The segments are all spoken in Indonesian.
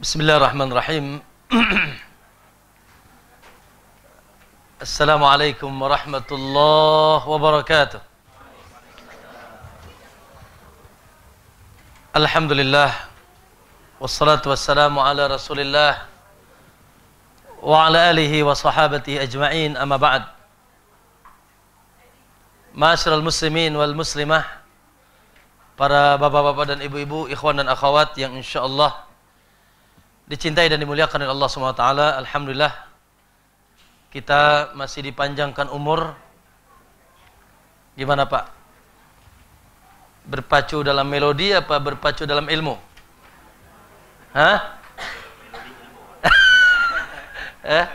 بسم الله الرحمن الرحيم السلام عليكم ورحمة الله وبركاته الحمد لله والصلاة والسلام على رسول الله وعلى آله وصحابته أجمعين أما بعد معاشر المسلمين والمسلمة para bapak-bapak dan ibu-ibu, ikhwan dan akhwat yang insya Allah Dicintai dan dimuliakan oleh Allah SWT Alhamdulillah Kita masih dipanjangkan umur Gimana Pak? Berpacu dalam melodi apa berpacu dalam ilmu? Hah? eh?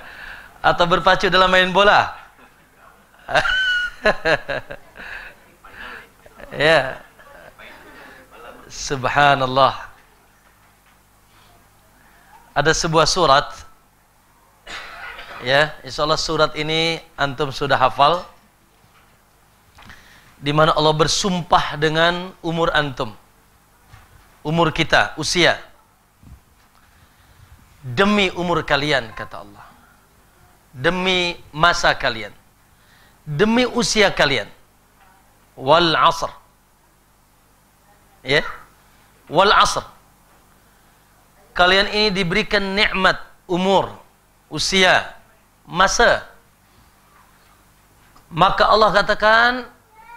Atau berpacu dalam main bola? ya. Subhanallah ada sebuah surat ya insya Allah surat ini antum sudah hafal di mana Allah bersumpah dengan umur antum umur kita usia demi umur kalian kata Allah demi masa kalian demi usia kalian wal asr ya wal asr kalian ini diberikan nikmat umur, usia, masa. Maka Allah katakan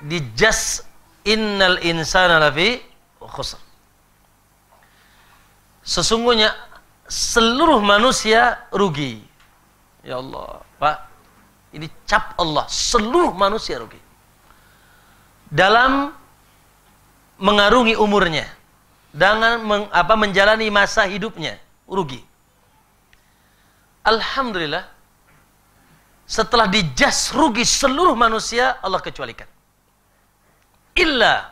di jas innal insana lafi khusr. Sesungguhnya seluruh manusia rugi. Ya Allah, Pak. Ini cap Allah, seluruh manusia rugi. Dalam mengarungi umurnya dengan meng, apa menjalani masa hidupnya rugi. Alhamdulillah setelah dijas rugi seluruh manusia Allah kecualikan. Illa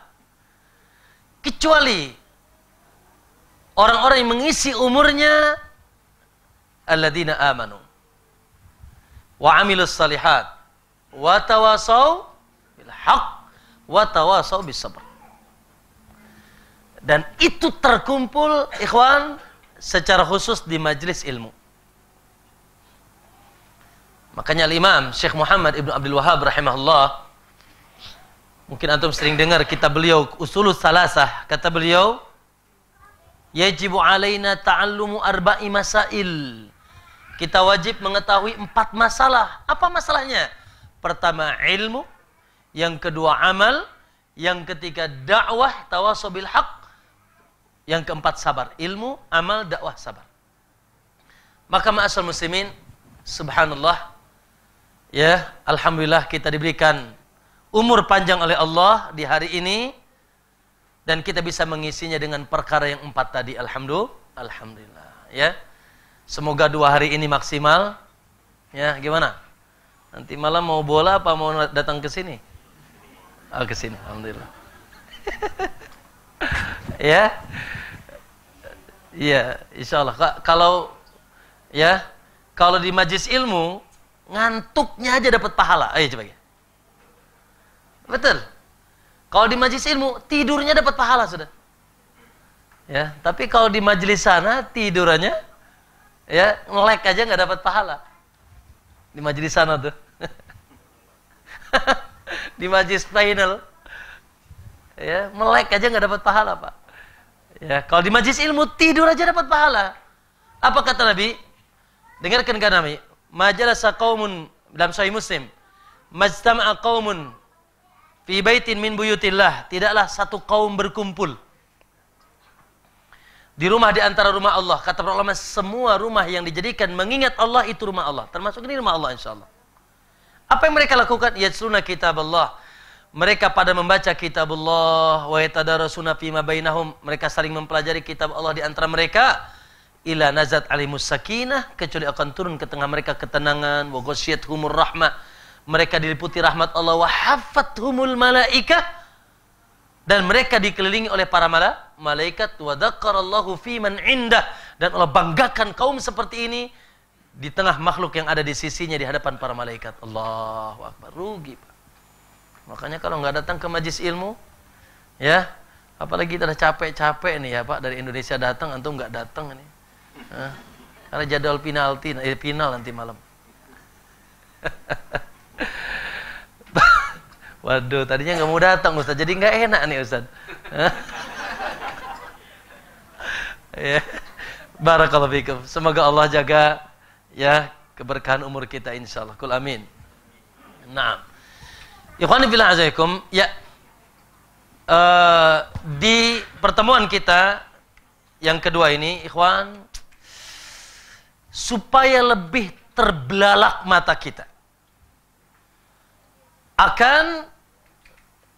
kecuali orang-orang yang mengisi umurnya alladzina amanu wa amilus salihat wa tawasau bil haq wa tawasau bis sabr dan itu terkumpul ikhwan secara khusus di majelis ilmu makanya Imam Syekh Muhammad Ibnu Abdul Wahab rahimahullah mungkin antum sering dengar kita beliau Usulus Salasah kata beliau yajibu alaina ta'allumu arba'i masail kita wajib mengetahui empat masalah apa masalahnya pertama ilmu yang kedua amal yang ketiga dakwah tawasobil haq yang keempat sabar, ilmu, amal, dakwah, sabar. Maka ma'asal muslimin, subhanallah, ya, alhamdulillah kita diberikan umur panjang oleh Allah di hari ini dan kita bisa mengisinya dengan perkara yang empat tadi. Alhamdulillah, alhamdulillah, ya. Semoga dua hari ini maksimal. Ya, gimana? Nanti malam mau bola apa mau datang ke sini? Oh, ke sini, alhamdulillah. ya ya insya Allah kalau ya kalau di majlis ilmu ngantuknya aja dapat pahala ayo coba ya betul kalau di majlis ilmu tidurnya dapat pahala sudah ya tapi kalau di majlis sana tidurannya ya ngelek aja nggak dapat pahala di majlis sana tuh di majlis final ya melek aja nggak dapat pahala pak ya kalau di majlis ilmu tidur aja dapat pahala apa kata Nabi dengarkan kan Nami. Majalah qaumun dalam sahih muslim majtama akawun, fi baitin min buyutillah tidaklah satu kaum berkumpul di rumah di antara rumah Allah kata para ulama semua rumah yang dijadikan mengingat Allah itu rumah Allah termasuk ini rumah Allah insya Allah apa yang mereka lakukan sunnah kitab Allah mereka pada membaca kitab Allah wa yatadarasuna ma bainahum mereka saling mempelajari kitab Allah di antara mereka ila nazat alimus sakinah kecuali akan turun ke tengah mereka ketenangan wa ghasyiyat humur rahmah mereka diliputi rahmat Allah wa humul malaikah dan mereka dikelilingi oleh para mala, malaikat wa dzakarallahu fi man indah dan Allah banggakan kaum seperti ini di tengah makhluk yang ada di sisinya di hadapan para malaikat. Allahu akbar. Rugi. Makanya kalau nggak datang ke majlis ilmu, ya apalagi kita udah capek-capek nih ya Pak dari Indonesia datang antum nggak datang ini. Nah, karena jadwal penalti, eh, final nanti malam. Waduh, tadinya nggak mau datang Ustaz, jadi nggak enak nih Ustaz. ya. Barakallahu fikum. Semoga Allah jaga ya keberkahan umur kita insya Kul amin. Nah. Ikhwan fillah ya uh, di pertemuan kita yang kedua ini, ikhwan supaya lebih terbelalak mata kita akan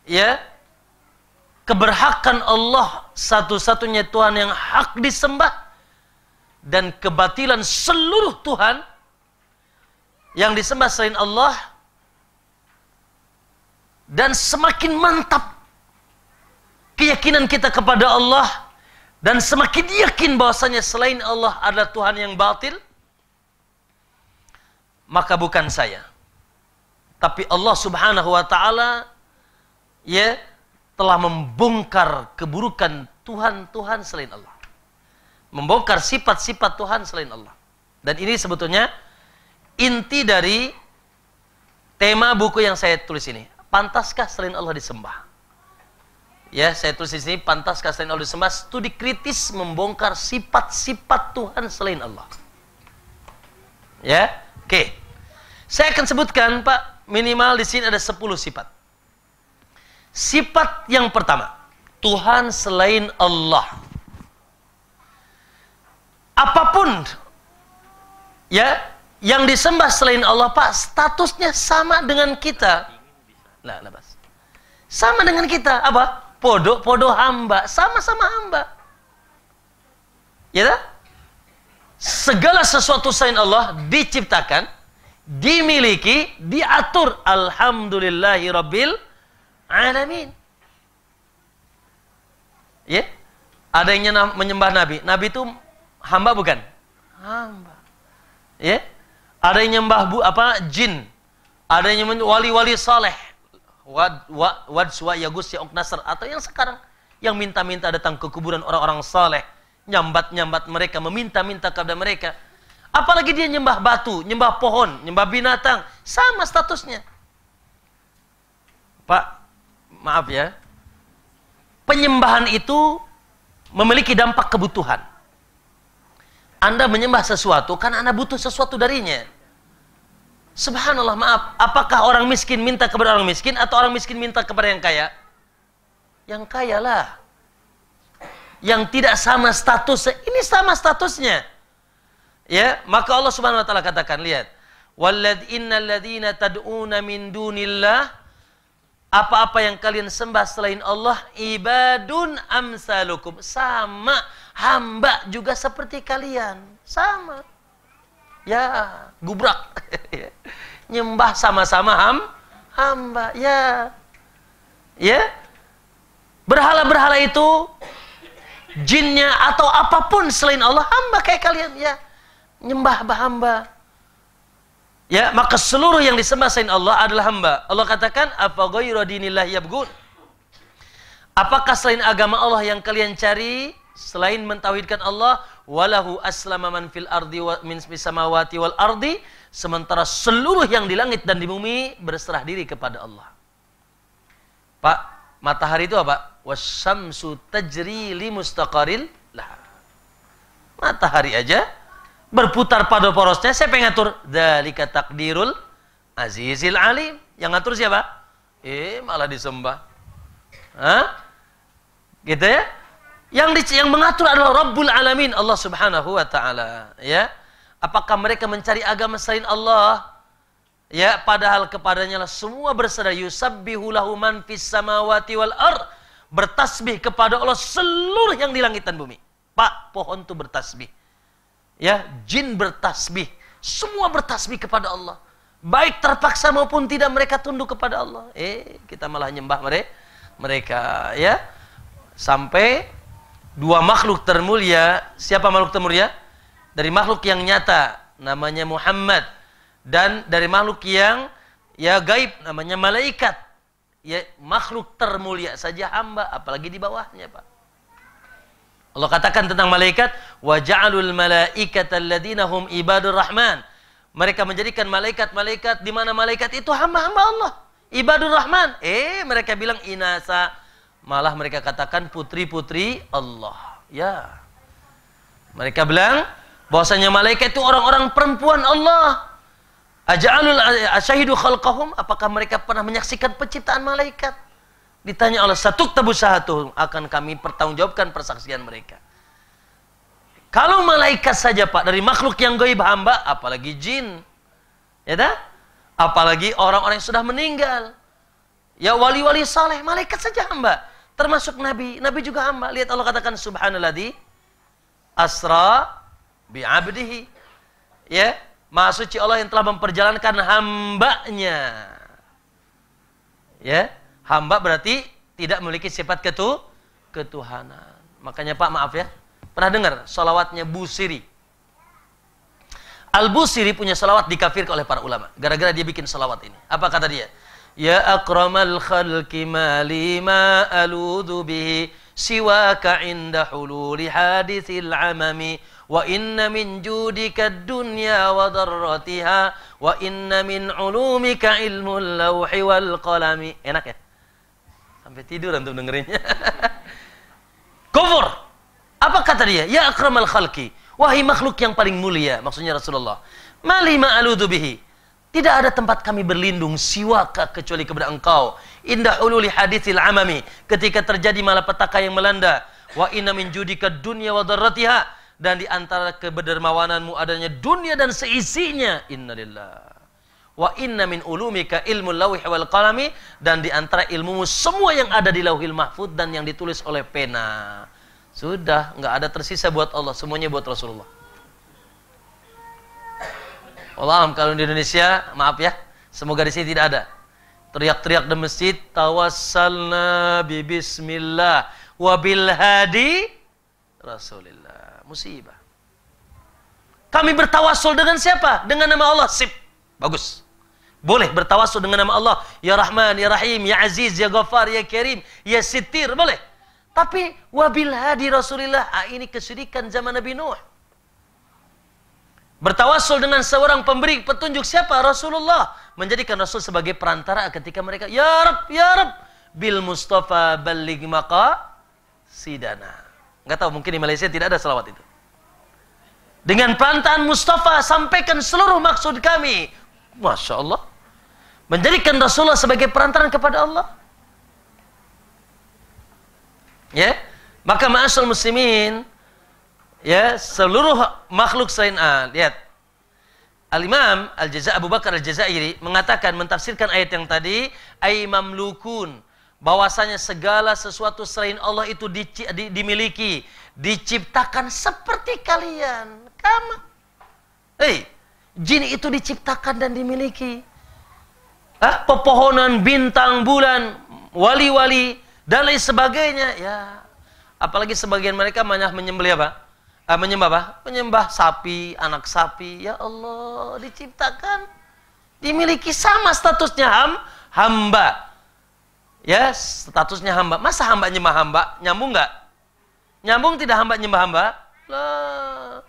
ya keberhakan Allah satu-satunya Tuhan yang hak disembah dan kebatilan seluruh Tuhan yang disembah selain Allah dan semakin mantap keyakinan kita kepada Allah dan semakin yakin bahwasanya selain Allah adalah Tuhan yang batil maka bukan saya tapi Allah Subhanahu wa taala ya telah membongkar keburukan tuhan-tuhan selain Allah membongkar sifat-sifat Tuhan selain Allah dan ini sebetulnya inti dari tema buku yang saya tulis ini pantaskah selain Allah disembah? Ya, saya tulis di sini pantaskah selain Allah disembah? Studi kritis membongkar sifat-sifat Tuhan selain Allah. Ya, oke. Okay. Saya akan sebutkan, Pak, minimal di sini ada 10 sifat. Sifat yang pertama, Tuhan selain Allah. Apapun ya yang disembah selain Allah, Pak, statusnya sama dengan kita. La, la bas. Sama dengan kita, apa? Podo-podo hamba, sama-sama hamba. Ya tak? Segala sesuatu selain Allah diciptakan, dimiliki, diatur. Alhamdulillahi Rabbil Alamin. Ya? Ada yang menyembah Nabi. Nabi itu hamba bukan? Hamba. Ya? Ada yang nyembah bu, apa jin. Ada yang wali-wali saleh wad wa, wad suwa yagus ya nasr atau yang sekarang yang minta-minta datang ke kuburan orang-orang saleh nyambat-nyambat mereka meminta-minta kepada mereka apalagi dia nyembah batu nyembah pohon nyembah binatang sama statusnya Pak maaf ya penyembahan itu memiliki dampak kebutuhan Anda menyembah sesuatu karena Anda butuh sesuatu darinya Subhanallah, maaf. Apakah orang miskin minta kepada orang miskin atau orang miskin minta kepada yang kaya? Yang kaya lah. Yang tidak sama status. Ini sama statusnya. Ya, maka Allah Subhanahu wa taala katakan, lihat. Wallad innalladzina tad'una min dunillah apa-apa yang kalian sembah selain Allah ibadun amsalukum sama hamba juga seperti kalian sama ya gubrak nyembah sama-sama ham hamba ya ya berhala-berhala itu jinnya atau apapun selain Allah hamba kayak kalian ya nyembah hamba ya maka seluruh yang disembah selain Allah adalah hamba Allah katakan apa ghairu dinillahi yabgun apakah selain agama Allah yang kalian cari selain mentauhidkan Allah walahu aslama man fil ardi wa min samawati wal ardi sementara seluruh yang di langit dan di bumi berserah diri kepada Allah Pak matahari itu apa wasyamsu tajri li mustaqaril lah matahari aja berputar pada porosnya siapa yang ngatur dzalika takdirul azizil alim yang ngatur siapa eh malah disembah Hah? gitu ya yang di, yang mengatur adalah Rabbul Alamin Allah Subhanahu wa taala, ya. Apakah mereka mencari agama selain Allah? Ya, padahal kepadanya lah semua berserah yusabbihu lahu man fis samawati wal ar. Bertasbih kepada Allah seluruh yang di langit dan bumi. Pak, pohon itu bertasbih. Ya, jin bertasbih. Semua bertasbih kepada Allah. Baik terpaksa maupun tidak mereka tunduk kepada Allah. Eh, kita malah nyembah mereka. Mereka ya sampai dua makhluk termulia. Siapa makhluk termulia? Dari makhluk yang nyata namanya Muhammad dan dari makhluk yang ya gaib namanya malaikat. Ya makhluk termulia saja hamba apalagi di bawahnya, Pak. Allah katakan tentang malaikat, "Wa ja'alul malaikata hum ibadur rahman." Mereka menjadikan malaikat-malaikat di mana malaikat itu hamba-hamba Allah. Ibadur Rahman. Eh, mereka bilang inasa Malah mereka katakan putri-putri Allah. Ya. Mereka bilang bahwasanya malaikat itu orang-orang perempuan Allah. Aja'alul asyahidu khalqahum. Apakah mereka pernah menyaksikan penciptaan malaikat? Ditanya oleh satu satu Akan kami pertanggungjawabkan persaksian mereka. Kalau malaikat saja Pak, dari makhluk yang gaib hamba, apalagi jin. Ya dah? Apalagi orang-orang yang sudah meninggal. Ya wali-wali saleh, malaikat saja hamba. Termasuk Nabi. Nabi juga hamba. Lihat Allah katakan Subhanallah di asra bi abdihi. Ya, Maha suci Allah yang telah memperjalankan hambanya. Ya, hamba berarti tidak memiliki sifat ketu ketuhanan. Makanya Pak maaf ya, pernah dengar salawatnya Busiri? Al Busiri punya salawat dikafirkan oleh para ulama gara-gara dia bikin salawat ini. Apa kata dia? يا أكرم الخلق ما لي ما ألوذ به سواك عند حلول حادث العمم وإن من جودك الدنيا وضرتها وإن من علومك علم اللوح والقلم enak ya sampai tidur antum dengerinnya kufur apa kata dia ya akramal khalqi wahai makhluk yang paling mulia maksudnya Rasulullah mali aludu bihi tidak ada tempat kami berlindung siwaka kecuali kepada engkau. Indah ululi hadithil amami. Ketika terjadi malapetaka yang melanda. Wa inna min judika dunya wa darratiha. Dan di antara kebedermawananmu adanya dunia dan seisinya. Innalillah. Wa inna min ulumika ilmu lawih wal qalami. Dan di antara ilmumu semua yang ada di lauhil mahfud dan yang ditulis oleh pena. Sudah, nggak ada tersisa buat Allah. Semuanya buat Rasulullah. Wallahualam kalau di Indonesia, maaf ya, semoga di sini tidak ada. Teriak-teriak di masjid, tawassalna bi bismillah wa hadi Rasulillah. Musibah. Kami bertawassul dengan siapa? Dengan nama Allah. Sip. Bagus. Boleh bertawassul dengan nama Allah. Ya Rahman, Ya Rahim, Ya Aziz, Ya Gofar Ya Karim, Ya Sitir. Boleh. Tapi wabil hadi Rasulillah. Ah, ini kesyirikan zaman Nabi Nuh. Bertawasul dengan seorang pemberi petunjuk siapa? Rasulullah. Menjadikan Rasul sebagai perantara ketika mereka, Ya Rab, Ya Rab. Bil Mustafa balik maka sidana. Nggak tahu, mungkin di Malaysia tidak ada salawat itu. Dengan perantaraan Mustafa, sampaikan seluruh maksud kami. Masya Allah. Menjadikan Rasulullah sebagai perantaraan kepada Allah. Ya, maka ma'asul muslimin, ya seluruh makhluk selain Allah. Lihat. Al-Imam Al-Jaza Abu Bakar Al-Jazairi mengatakan mentafsirkan ayat yang tadi Imam Lukun bahwasanya segala sesuatu selain Allah itu di, di, dimiliki, diciptakan seperti kalian. Kamu. Hei, jin itu diciptakan dan dimiliki. ah Pepohonan, bintang, bulan, wali-wali dan lain sebagainya. Ya, apalagi sebagian mereka banyak menyembelih apa? uh, menyembah apa? Menyembah sapi, anak sapi. Ya Allah, diciptakan dimiliki sama statusnya ham, hamba. Ya, yes, statusnya hamba. Masa hamba nyembah hamba? Nyambung nggak? Nyambung tidak hamba nyembah hamba? Lah.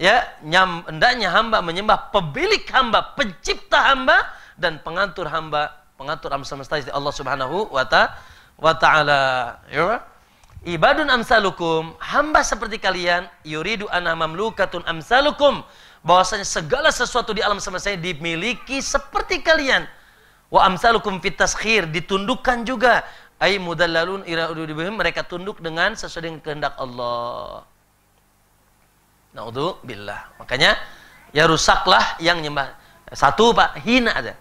Ya, nyam, hendaknya hamba menyembah pemilik hamba, pencipta hamba dan pengatur hamba, pengatur alam semesta Allah Subhanahu wa, ta, wa taala. Ya, Ibadun amsalukum, hamba seperti kalian, yuridu ana mamlukatun amsalukum. Bahwasanya segala sesuatu di alam semesta ini dimiliki seperti kalian. Wa amsalukum fitaskhir, khir ditundukkan juga. Ay mudallalun ila mereka tunduk dengan sesuai dengan kehendak Allah. Naudzu billah. Makanya ya rusaklah yang nyembah. Satu Pak, hina aja.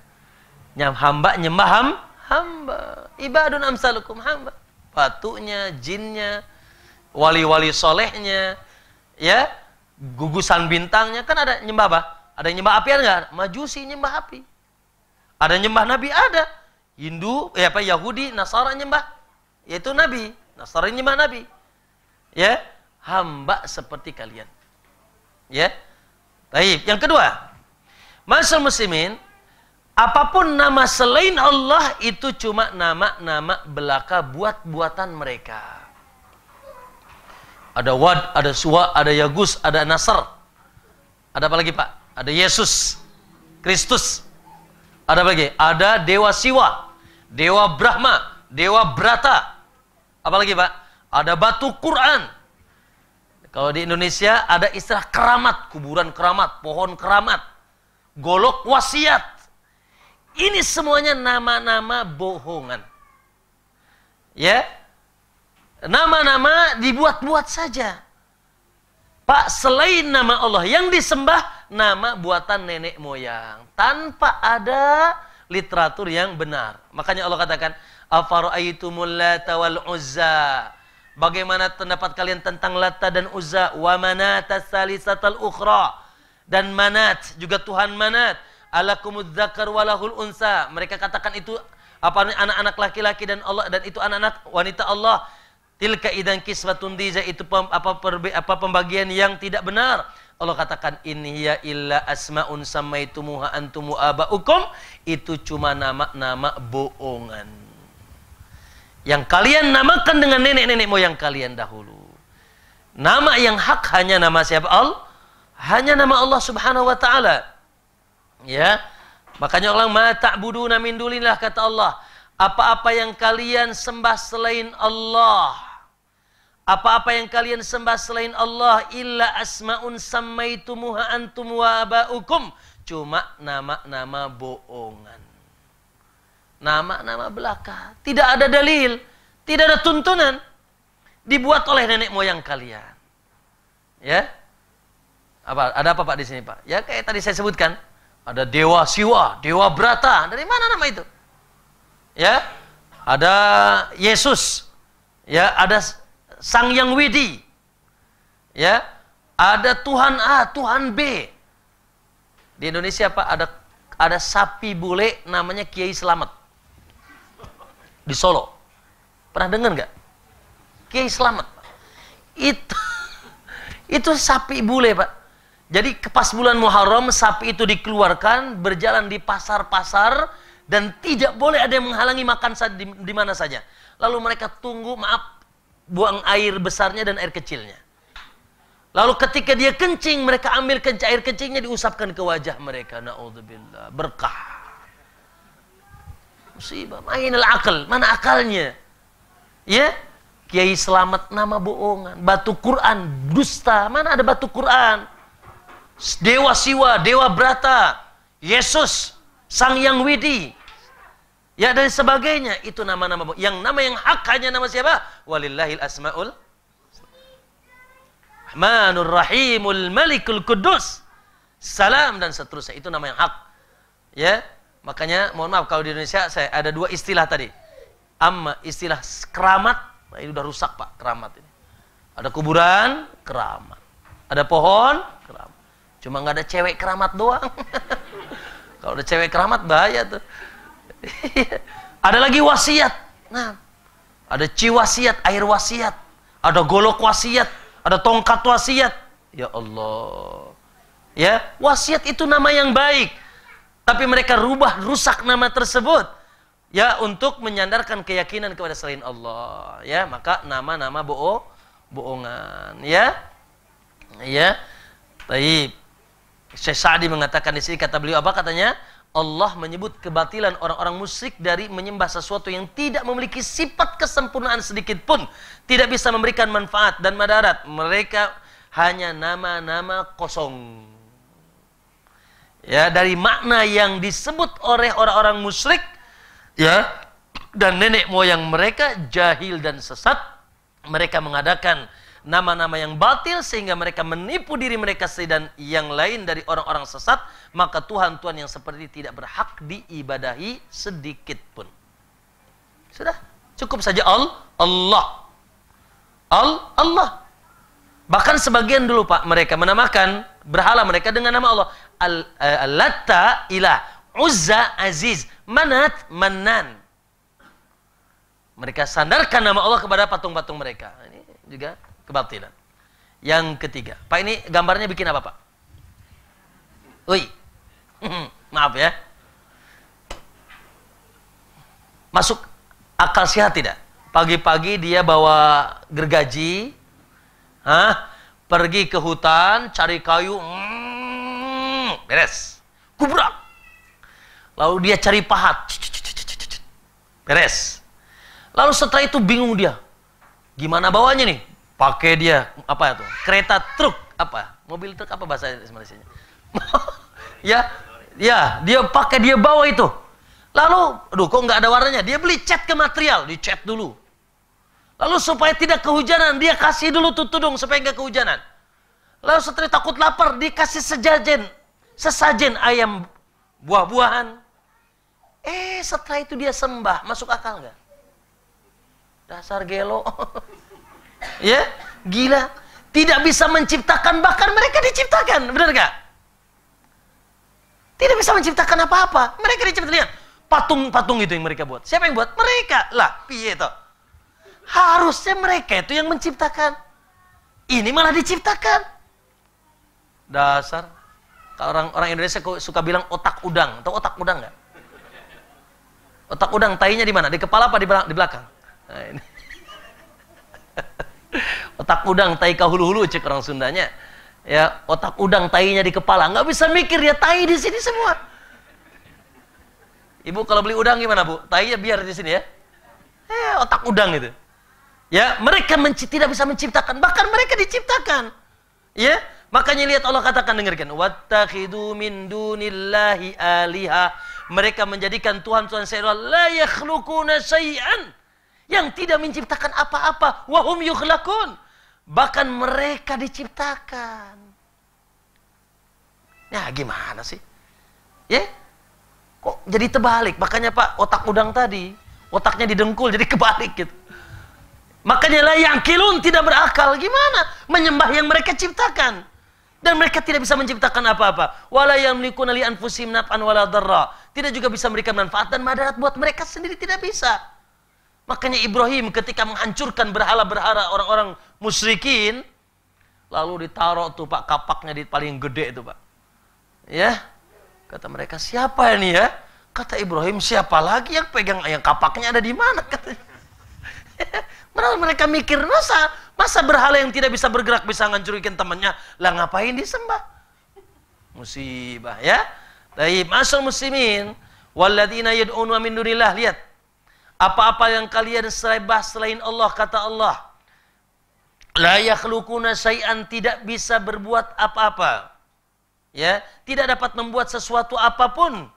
Nyam hamba nyembah ham, hamba. Ibadun amsalukum hamba batunya, jinnya, wali-wali solehnya, ya, gugusan bintangnya, kan ada nyembah apa? Ada nyembah api ada nggak? Majusi nyembah api. Ada nyembah Nabi ada. Hindu, ya apa Yahudi, Nasara nyembah, yaitu Nabi. Nasara nyembah Nabi. Ya, hamba seperti kalian. Ya, baik. Yang kedua, masal muslimin, Apapun nama selain Allah itu cuma nama-nama belaka buat-buatan mereka. Ada Wad, ada Suwa, ada Yagus, ada Nasr. Ada apa lagi Pak? Ada Yesus, Kristus. Ada apa lagi? Ada Dewa Siwa, Dewa Brahma, Dewa Brata. Apa lagi Pak? Ada batu Quran. Kalau di Indonesia ada istilah keramat, kuburan keramat, pohon keramat, golok wasiat ini semuanya nama-nama bohongan. Ya. Nama-nama dibuat-buat saja. Pak, selain nama Allah yang disembah, nama buatan nenek moyang. Tanpa ada literatur yang benar. Makanya Allah katakan, Afara'aitumul lata wal uzza. Bagaimana pendapat kalian tentang Lata dan Uzza? Wa manat salisatal ukhra. Dan Manat, juga Tuhan Manat alakumudz dzakar walahul unsa. Mereka katakan itu apa anak-anak laki-laki dan Allah dan itu anak-anak wanita Allah. Tilka idan kiswatun diza itu pem, apa, perbe, apa pembagian yang tidak benar. Allah katakan ini ya illa asmaun antumu antum ukum itu cuma nama-nama bohongan. Yang kalian namakan dengan nenek-nenek moyang kalian dahulu. Nama yang hak hanya nama siapa? Allah. Hanya nama Allah Subhanahu wa taala. Ya. Makanya orang mata ta'buduna min dulillah kata Allah. Apa-apa yang kalian sembah selain Allah. Apa-apa yang kalian sembah selain Allah illa asmaun sammaitumuha antum wa abaukum. Cuma nama-nama bohongan. Nama-nama belaka. Tidak ada dalil. Tidak ada tuntunan. Dibuat oleh nenek moyang kalian. Ya. Apa, ada apa Pak di sini Pak? Ya kayak tadi saya sebutkan ada dewa siwa, dewa brata. Dari mana nama itu? Ya, ada Yesus. Ya, ada Sang Yang Widi. Ya, ada Tuhan A, Tuhan B. Di Indonesia Pak ada ada sapi bule namanya Kiai Selamat. Di Solo. Pernah dengar nggak? Kiai Selamat. Itu itu sapi bule, Pak jadi pas bulan Muharram sapi itu dikeluarkan berjalan di pasar-pasar dan tidak boleh ada yang menghalangi makan di, di mana saja. Lalu mereka tunggu maaf buang air besarnya dan air kecilnya. Lalu ketika dia kencing mereka ambil kencing air kencingnya diusapkan ke wajah mereka. Naudzubillah berkah. Musibah, main akal, mana akalnya? Ya? Kiai selamat nama bohongan, batu Quran dusta, mana ada batu Quran? Dewa Siwa, Dewa Brata, Yesus, Sang Yang Widi, ya dan sebagainya. Itu nama-nama. Yang nama yang hak hanya nama siapa? Walillahil asma'ul Rahmanur Rahimul Malikul Kudus. Salam dan seterusnya. Itu nama yang hak. Ya. Makanya mohon maaf kalau di Indonesia saya ada dua istilah tadi. Amma istilah keramat. Nah, ini udah rusak Pak, keramat ini. Ada kuburan, keramat. Ada pohon, Cuma nggak ada cewek keramat doang. Kalau ada cewek keramat bahaya tuh. ada lagi wasiat. Nah, ada ci wasiat, air wasiat, ada golok wasiat, ada tongkat wasiat. Ya Allah. Ya, wasiat itu nama yang baik. Tapi mereka rubah rusak nama tersebut. Ya, untuk menyandarkan keyakinan kepada selain Allah. Ya, maka nama-nama bohong, bohongan. Ya, ya, baik. Syekh Sa'di mengatakan di sini kata beliau apa katanya? Allah menyebut kebatilan orang-orang musyrik dari menyembah sesuatu yang tidak memiliki sifat kesempurnaan sedikit pun, tidak bisa memberikan manfaat dan madarat. Mereka hanya nama-nama kosong. Ya, dari makna yang disebut oleh orang-orang musyrik ya dan nenek moyang mereka jahil dan sesat, mereka mengadakan nama-nama yang batil sehingga mereka menipu diri mereka dan yang lain dari orang-orang sesat maka Tuhan Tuhan yang seperti tidak berhak diibadahi sedikit pun sudah cukup saja al Allah al Allah bahkan sebagian dulu pak mereka menamakan berhala mereka dengan nama Allah al eh, Latta ilah Uzza Aziz Manat Manan mereka sandarkan nama Allah kepada patung-patung mereka ini juga kebatilan. Yang ketiga, Pak ini gambarnya bikin apa Pak? Ui, maaf ya. Masuk akal sehat tidak? Pagi-pagi dia bawa gergaji, Hah? pergi ke hutan, cari kayu, mm, beres, kubrak. Lalu dia cari pahat, beres. Lalu setelah itu bingung dia, gimana bawanya nih? pakai dia apa itu kereta truk apa mobil truk apa bahasa Malaysia ya ya dia pakai dia bawa itu lalu aduh kok nggak ada warnanya dia beli cat ke material dicat dulu lalu supaya tidak kehujanan dia kasih dulu tuh tudung supaya nggak kehujanan lalu setelah takut lapar dikasih sejajen sesajen ayam buah-buahan eh setelah itu dia sembah masuk akal nggak dasar gelo Ya, gila. Tidak bisa menciptakan, bahkan mereka diciptakan. Benar gak? Tidak bisa menciptakan apa-apa. Mereka diciptakan. Lihat, patung-patung itu yang mereka buat. Siapa yang buat? Mereka. Lah, piye itu Harusnya mereka itu yang menciptakan. Ini malah diciptakan. Dasar. orang orang Indonesia suka bilang otak udang. atau otak udang nggak? Otak udang tainya di mana? Di kepala apa di belakang? Nah, ini otak udang tai kahulu-hulu cek orang Sundanya ya otak udang tainya di kepala nggak bisa mikir ya tai di sini semua ibu kalau beli udang gimana bu ya biar di sini ya eh otak udang itu ya mereka tidak bisa menciptakan bahkan mereka diciptakan ya makanya lihat Allah katakan dengarkan wattakhidu min dunillahi aliha mereka menjadikan Tuhan Tuhan saya la yakhluquna syai'an yang tidak menciptakan apa-apa wahum yukhlakun bahkan mereka diciptakan ya gimana sih ya kok jadi terbalik makanya pak otak udang tadi otaknya didengkul jadi kebalik gitu makanya lah yang kilun tidak berakal gimana menyembah yang mereka ciptakan dan mereka tidak bisa menciptakan apa-apa. Wala yamlikuna li anfusim naf'an wala darra. Tidak juga bisa memberikan manfaat dan madarat buat mereka sendiri tidak bisa. Makanya Ibrahim ketika menghancurkan berhala-berhala orang-orang musyrikin, lalu ditaruh tuh Pak kapaknya di paling gede itu Pak. Ya. Kata mereka, "Siapa ini ya?" Kata Ibrahim, "Siapa lagi yang pegang yang kapaknya ada di mana?" kata mereka mikir, masa masa berhala yang tidak bisa bergerak bisa menghancurkan temannya, lah ngapain disembah? Musibah ya. Tapi masal muslimin, waladina yad'una min lihat apa-apa yang kalian bah selain Allah kata Allah. La yakhlukuna syai'an tidak bisa berbuat apa-apa. Ya, tidak dapat membuat sesuatu apapun.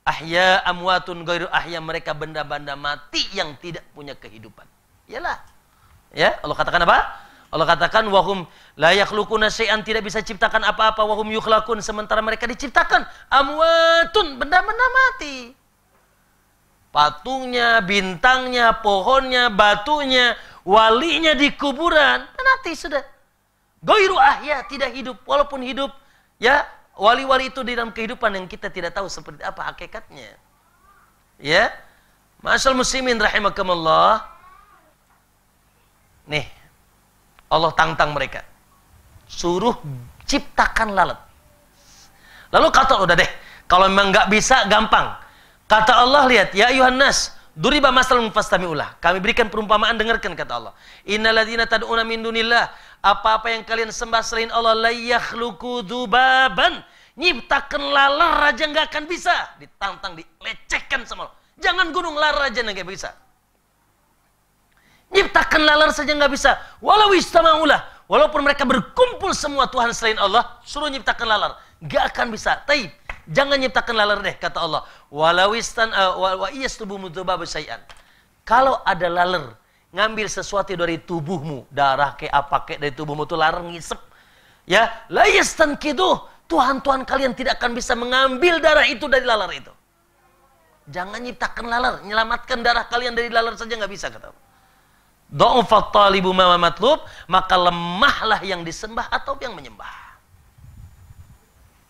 Ahya amwatun ghairu ahya mereka benda-benda mati yang tidak punya kehidupan. Iyalah. Ya, Allah katakan apa? Allah katakan wahum la yakhluquna syai'an tidak bisa ciptakan apa-apa wahum yukhlaqun sementara mereka diciptakan amwatun benda-benda mati patungnya, bintangnya, pohonnya, batunya, walinya di kuburan. nanti sudah. Goiru ahya, tidak hidup. Walaupun hidup, ya wali-wali itu di dalam kehidupan yang kita tidak tahu seperti apa hakikatnya. Ya. Masyal muslimin rahimakumullah. Nih, Allah tantang mereka. Suruh ciptakan lalat. Lalu kata, udah deh, kalau memang nggak bisa, gampang Kata Allah lihat, ya ayuhan nas, duriba masalun fastami'ulah. Kami berikan perumpamaan dengarkan kata Allah. Innalladzina tad'una min dunillah, apa-apa yang kalian sembah selain Allah layak luku dzubaban. Nyiptakan lalar raja enggak akan bisa. Ditantang, dilecehkan sama Allah. Jangan gunung lalar raja enggak bisa. Nyiptakan lalar saja enggak bisa. Walau istama'ulah. Walaupun mereka berkumpul semua Tuhan selain Allah, suruh nyiptakan lalar. Nggak akan bisa. Taib. Jangan nyiptakan laler deh, kata Allah. Walawistan eh, wa tubuh mudzubabu besayan. Kalau ada laler ngambil sesuatu dari tubuhmu, darah ke apa ke dari tubuhmu itu laler ngisep. Ya, la yastankidu. Tuhan-tuhan kalian tidak akan bisa mengambil darah itu dari laler itu. Jangan nyiptakan laler, nyelamatkan darah kalian dari laler saja nggak bisa kata Allah. Do'ufat talibu mama matlub, maka lemahlah yang disembah atau yang menyembah.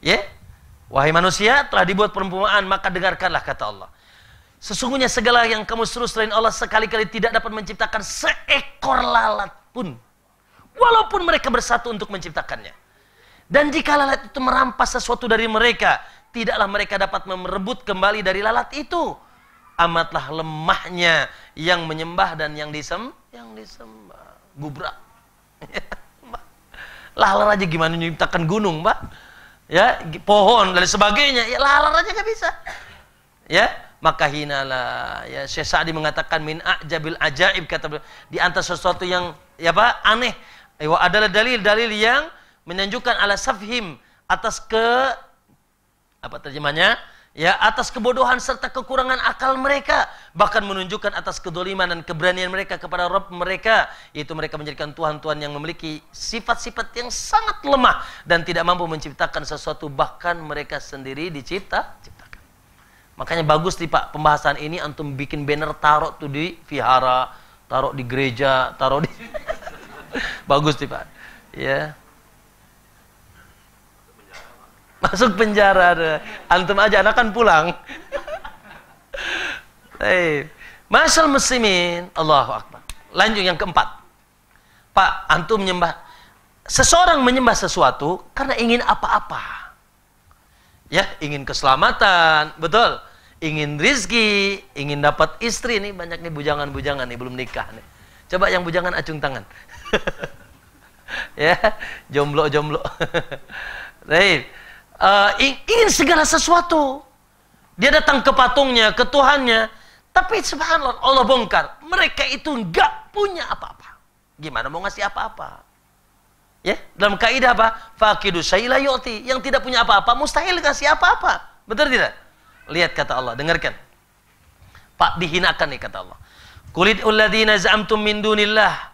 Ya? Yeah? Wahai manusia, telah dibuat perempuan maka dengarkanlah kata Allah. Sesungguhnya segala yang kamu seru selain Allah sekali-kali tidak dapat menciptakan seekor lalat pun. Walaupun mereka bersatu untuk menciptakannya. Dan jika lalat itu merampas sesuatu dari mereka, tidaklah mereka dapat merebut kembali dari lalat itu. Amatlah lemahnya yang menyembah dan yang disem, yang disembah. Gubrak. Lalat aja gimana menciptakan gunung, Pak? ya pohon dan sebagainya ya lalar aja nggak bisa ya maka hinalah ya Syekh Sa'di mengatakan min ajabil ajaib kata di antara sesuatu yang ya apa aneh Itu adalah dalil-dalil yang menunjukkan ala safhim atas ke apa terjemahnya ya atas kebodohan serta kekurangan akal mereka bahkan menunjukkan atas kedoliman dan keberanian mereka kepada Rob mereka yaitu mereka menjadikan Tuhan-Tuhan yang memiliki sifat-sifat yang sangat lemah dan tidak mampu menciptakan sesuatu bahkan mereka sendiri dicipta ciptakan makanya bagus nih Pak pembahasan ini untuk bikin banner taruh tuh di vihara taruh di gereja taruh di bagus nih Pak ya yeah masuk penjara antum aja anak kan pulang hey. masal muslimin Allahu Akbar lanjut yang keempat Pak antum menyembah seseorang menyembah sesuatu karena ingin apa-apa ya ingin keselamatan betul ingin rizki ingin dapat istri nih banyak nih bujangan-bujangan nih belum nikah nih coba yang bujangan acung tangan ya jomblo jomblo Baik uh, ingin segala sesuatu. Dia datang ke patungnya, ke Tuhannya. Tapi subhanallah, Allah bongkar. Mereka itu nggak punya apa-apa. Gimana mau ngasih apa-apa? Ya, dalam kaidah apa? Fakidu sayla yu'ti. Yang tidak punya apa-apa, mustahil ngasih apa-apa. Betul tidak? Lihat kata Allah, dengarkan. Pak dihinakan nih kata Allah. Kulit uladina za'amtum min dunillah.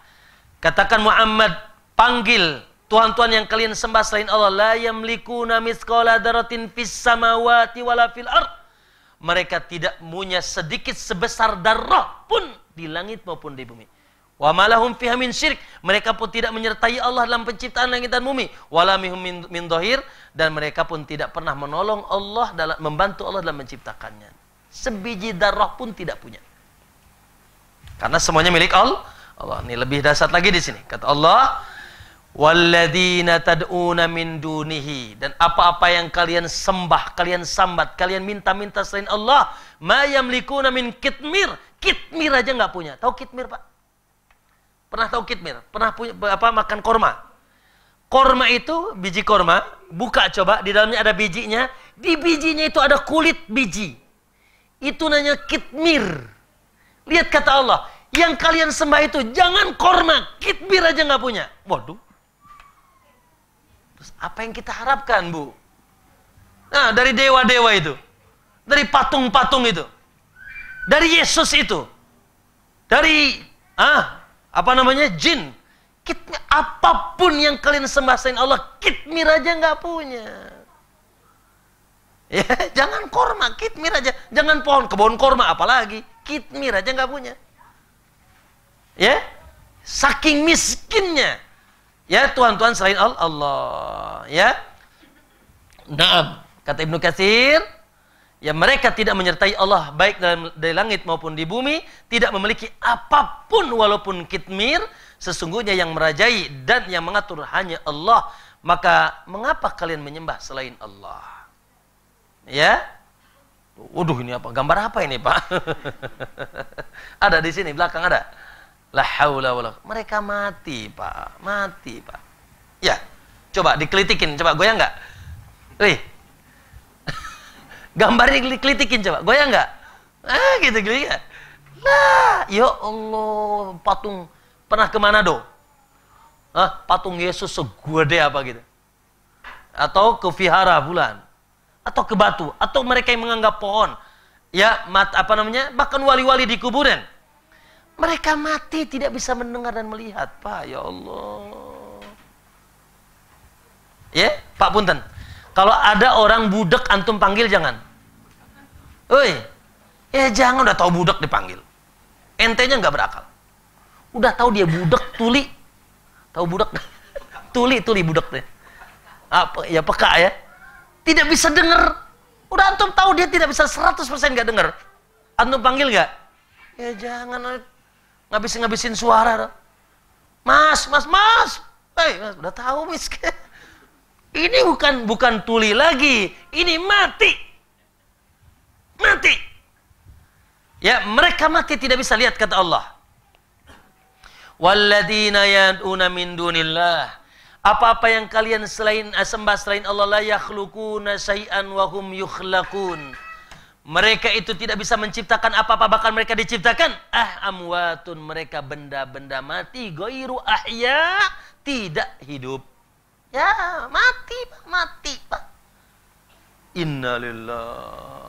Katakan Muhammad, panggil Tuhan-tuhan yang kalian sembah selain Allah la yamlikuna mithqala daratin fis samawati wala fil ard. Mereka tidak punya sedikit sebesar darah pun di langit maupun di bumi. Wa malahum fiha min syirik. Mereka pun tidak menyertai Allah dalam penciptaan langit dan bumi. Wala mihum min dhahir Dan mereka pun tidak pernah menolong Allah, dalam membantu Allah dalam menciptakannya. Sebiji darah pun tidak punya. Karena semuanya milik Allah. Allah ini lebih dasar lagi di sini. Kata Allah, Walladzina tad'una min dunihi dan apa-apa yang kalian sembah, kalian sambat, kalian minta-minta selain Allah, ma yamlikuna min kitmir. Kitmir aja nggak punya. Tahu kitmir, Pak? Pernah tahu kitmir? Pernah punya apa makan korma? Korma itu biji korma, buka coba di dalamnya ada bijinya, di bijinya itu ada kulit biji. Itu namanya kitmir. Lihat kata Allah, yang kalian sembah itu jangan korma, kitmir aja nggak punya. Waduh, Terus apa yang kita harapkan, Bu? Nah, dari dewa-dewa itu. Dari patung-patung itu. Dari Yesus itu. Dari ah, apa namanya? jin. Kit, apapun yang kalian sembah selain Allah, kitmir aja nggak punya. Ya, jangan korma, kitmir aja. Jangan pohon, kebun korma apalagi. Kitmir aja nggak punya. Ya, saking miskinnya Ya, Tuhan-Tuhan selain Allah. Ya. Naam. Kata Ibnu Katsir, ya mereka tidak menyertai Allah baik dalam, dari langit maupun di bumi, tidak memiliki apapun walaupun kitmir, sesungguhnya yang merajai dan yang mengatur hanya Allah. Maka mengapa kalian menyembah selain Allah? Ya? Waduh ini apa? Gambar apa ini, Pak? ada di sini belakang ada. La wala Mereka mati, Pak. Mati, Pak. Ya. Coba dikelitikin, coba goyang nggak? Wih. ini dikelitikin coba, goyang nggak? Ah, gitu gitu ya. Lah, ya Allah, patung pernah kemana Manado? Hah, patung Yesus segede apa gitu? Atau ke vihara bulan? Atau ke batu? Atau mereka yang menganggap pohon? Ya, mat apa namanya? Bahkan wali-wali di kuburan mereka mati tidak bisa mendengar dan melihat, Pak. Ya Allah. Ya, yeah? Pak Punten. Kalau ada orang budak antum panggil jangan. Oi. Ya jangan udah tahu budak dipanggil. Entenya nggak berakal. Udah tahu dia budak tuli. Tahu budak tuli tuli budak deh. Ah, Apa ya peka ya? Tidak bisa dengar. Udah antum tahu dia tidak bisa 100% nggak dengar. Antum panggil nggak? Ya jangan ngabisin ngabisin suara. Mas, mas, mas, hey, eh, mas udah tahu miskin. Ini bukan bukan tuli lagi, ini mati, mati. Ya mereka mati tidak bisa lihat kata Allah. Walladina yad'una min dunillah apa-apa yang kalian selain eh, sembah selain Allah la yakhluquna syai'an wa hum yukhlaqun mereka itu tidak bisa menciptakan apa-apa bahkan mereka diciptakan ah amwatun mereka benda-benda mati goiru ahya tidak hidup. Ya, mati, Pak, mati, Pak. Innalillah.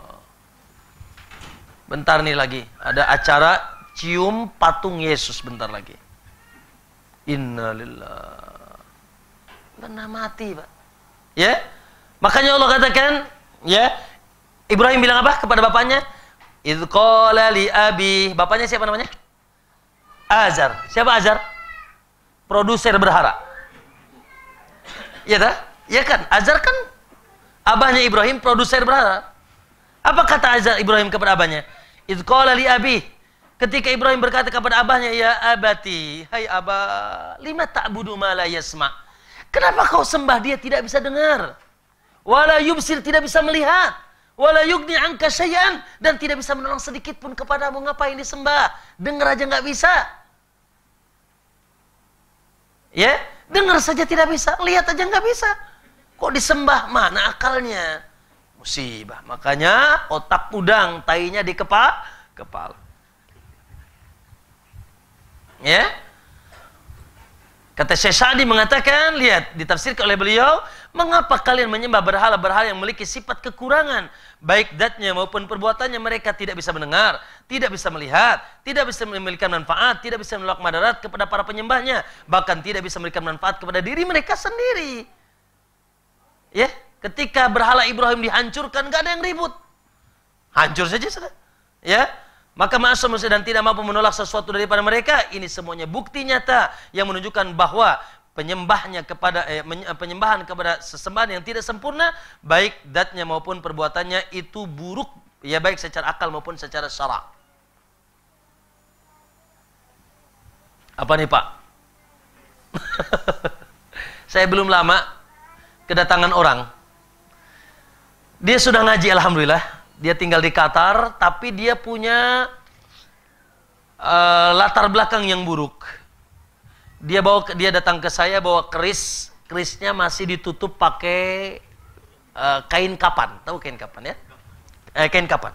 Bentar nih lagi, ada acara cium patung Yesus bentar lagi. Innalillah. Benda mati, Pak. Ya? Makanya Allah katakan, ya, Ibrahim bilang apa kepada bapaknya? Idqala li abi. Bapaknya siapa namanya? Azar. Siapa Azar? Produser berhara. Iya dah? Iya kan? Azar kan abahnya Ibrahim produser berhara. Apa kata Azar Ibrahim kepada abahnya? Idqala li abi. Ketika Ibrahim berkata kepada abahnya, "Ya abati, hai abah, lima tak budu la yasma." Kenapa kau sembah dia tidak bisa dengar? Wala yubsir tidak bisa melihat wala yugni angka syai'an dan tidak bisa menolong sedikit pun kepadamu ngapain disembah dengar aja nggak bisa ya dengar saja tidak bisa lihat aja nggak bisa kok disembah mana akalnya musibah makanya otak udang tainya di kepala, kepala ya kata Syekh Sa'di mengatakan lihat ditafsirkan oleh beliau Mengapa kalian menyembah berhala-berhala yang memiliki sifat kekurangan? Baik datnya maupun perbuatannya mereka tidak bisa mendengar, tidak bisa melihat, tidak bisa memiliki manfaat, tidak bisa melakukan madarat kepada para penyembahnya, bahkan tidak bisa memberikan manfaat kepada diri mereka sendiri. Ya, ketika berhala Ibrahim dihancurkan, gak ada yang ribut. Hancur saja sudah. Ya, maka maksum dan tidak mampu menolak sesuatu daripada mereka, ini semuanya bukti nyata yang menunjukkan bahwa penyembahnya kepada eh, eh, penyembahan kepada sesembahan yang tidak sempurna baik datnya maupun perbuatannya itu buruk ya baik secara akal maupun secara syara. Apa nih Pak? Saya belum lama kedatangan orang. Dia sudah ngaji alhamdulillah. Dia tinggal di Qatar tapi dia punya uh, latar belakang yang buruk dia bawa dia datang ke saya bawa keris kerisnya masih ditutup pakai uh, kain kapan tahu kain kapan ya eh, kain kapan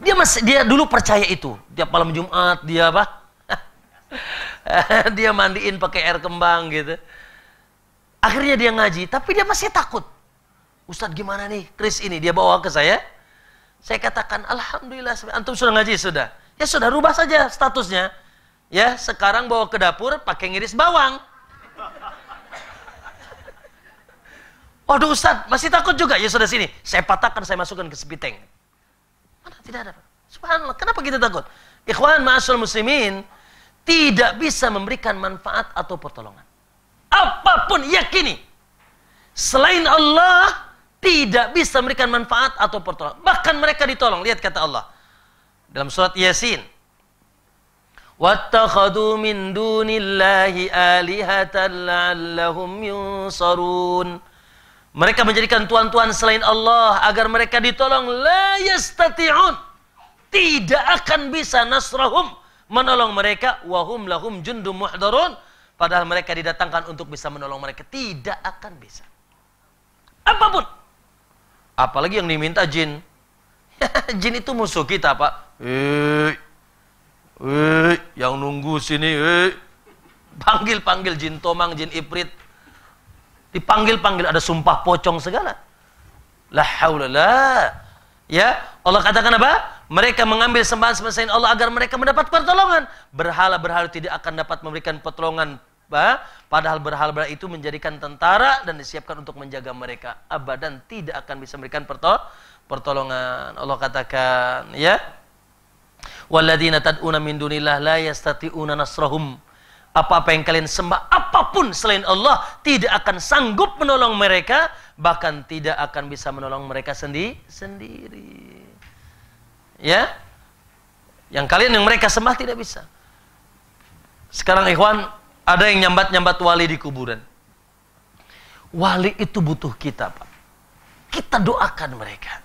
dia masih dia dulu percaya itu tiap malam Jumat dia apa dia mandiin pakai air kembang gitu akhirnya dia ngaji tapi dia masih takut Ustadz gimana nih keris ini dia bawa ke saya saya katakan alhamdulillah antum sudah ngaji sudah ya sudah rubah saja statusnya ya sekarang bawa ke dapur pakai ngiris bawang waduh Ustaz masih takut juga ya sudah sini saya patahkan saya masukkan ke sepiteng mana tidak ada subhanallah kenapa kita takut ikhwan ma'asul muslimin tidak bisa memberikan manfaat atau pertolongan apapun yakini selain Allah tidak bisa memberikan manfaat atau pertolongan bahkan mereka ditolong lihat kata Allah dalam surat Yasin واتخذوا من دون الله آلهة لعلهم ينصرون mereka menjadikan tuan-tuan selain Allah agar mereka ditolong la yastati'un tidak akan bisa nasrahum menolong mereka wahum lahum jundum muhdarun padahal mereka didatangkan untuk bisa menolong mereka tidak akan bisa apapun apalagi yang diminta jin jin itu musuh kita pak eh, eh yang nunggu sini, eh panggil-panggil jin tomang, jin iprit, dipanggil-panggil ada sumpah pocong segala. La haula la. Ya, Allah katakan apa? Mereka mengambil sembahan sembahan selain Allah agar mereka mendapat pertolongan. Berhala-berhala tidak akan dapat memberikan pertolongan Bah, padahal berhala berhala itu menjadikan tentara dan disiapkan untuk menjaga mereka abadan tidak akan bisa memberikan pertolongan Allah katakan ya Walladina tad'una min dunillah la yastati'una nasrahum. Apa-apa yang kalian sembah apapun selain Allah tidak akan sanggup menolong mereka, bahkan tidak akan bisa menolong mereka sendi sendiri. Ya? Yang kalian yang mereka sembah tidak bisa. Sekarang ikhwan ada yang nyambat-nyambat wali di kuburan. Wali itu butuh kita, Pak. Kita doakan mereka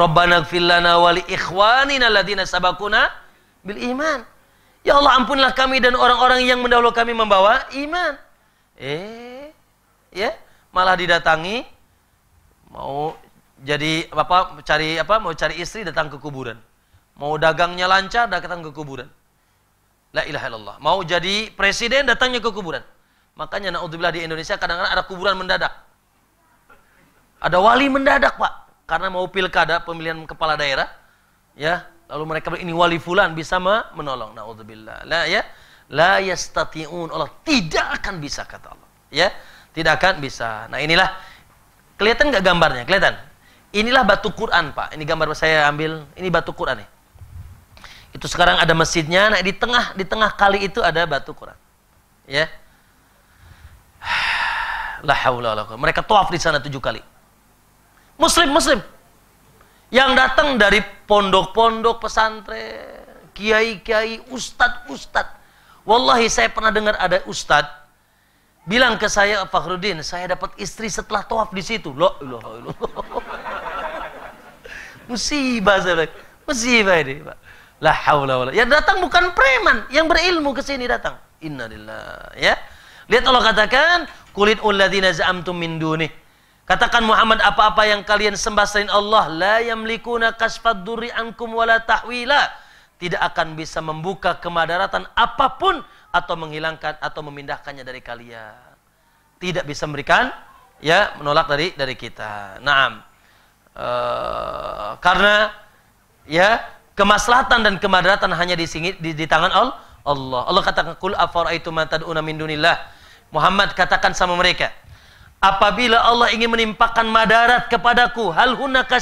Rabbana gfir lana wa li ikhwanina alladziina sabakuna bil iman. Ya Allah ampunlah kami dan orang-orang yang mendahului kami membawa iman. Eh, ya, malah didatangi mau jadi apa cari apa mau cari istri datang ke kuburan. Mau dagangnya lancar datang ke kuburan. La ilaha illallah. Mau jadi presiden datangnya ke kuburan. Makanya naudzubillah di Indonesia kadang-kadang ada kuburan mendadak. Ada wali mendadak, Pak karena mau pilkada pemilihan kepala daerah ya lalu mereka ini wali fulan bisa menolong naudzubillah la ya la yastati'un Allah tidak akan bisa kata Allah ya tidak akan bisa nah inilah kelihatan nggak gambarnya kelihatan inilah batu Quran Pak ini gambar saya ambil ini batu Quran nih. itu sekarang ada masjidnya nah di tengah di tengah kali itu ada batu Quran ya la haula mereka tawaf di sana tujuh kali Muslim-muslim yang datang dari pondok-pondok pesantren, kiai-kiai, ustad-ustad. Wallahi saya pernah dengar ada ustad bilang ke saya Fakhruddin, saya dapat istri setelah tawaf di situ. Lo, lo, lo. Musibah saya Musibah ini, Pak. La haula wala. Yang datang bukan preman, yang berilmu ke sini datang. Innalillah, ya. Lihat Allah katakan, kulit ulladzina za'amtum min dunih. Katakan Muhammad apa-apa yang kalian sembah selain Allah la yamlikuna kasfad durri ankum wala tahwila tidak akan bisa membuka kemadaratan apapun atau menghilangkan atau memindahkannya dari kalian. Tidak bisa memberikan ya menolak dari dari kita. Naam. E, karena ya kemaslahatan dan kemadaratan hanya di, di, di tangan Allah. Allah. Allah katakan kul afaraitum ma tad'una min dunillah. Muhammad katakan sama mereka, Apabila Allah ingin menimpakan madarat kepadaku, hal hunaka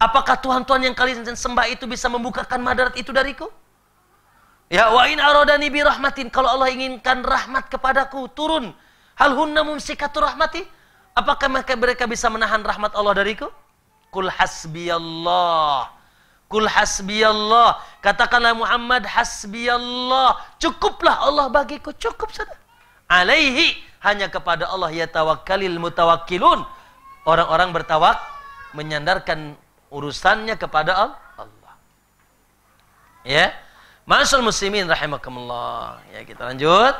Apakah Tuhan-Tuhan yang kalian sembah itu bisa membukakan madarat itu dariku? Ya wa in aradani bi rahmatin, kalau Allah inginkan rahmat kepadaku turun. Hal hunna mumsikatu rahmati? Apakah mereka bisa menahan rahmat Allah dariku? Kul hasbiyallah. Kul hasbiyallah. Katakanlah Muhammad hasbiyallah. Cukuplah Allah bagiku, cukup saja. Alaihi hanya kepada Allah ya tawakkalil mutawakkilun. Orang-orang bertawak menyandarkan urusannya kepada Allah. Ya. Ma'asyal muslimin rahimakumullah. Ya, kita lanjut.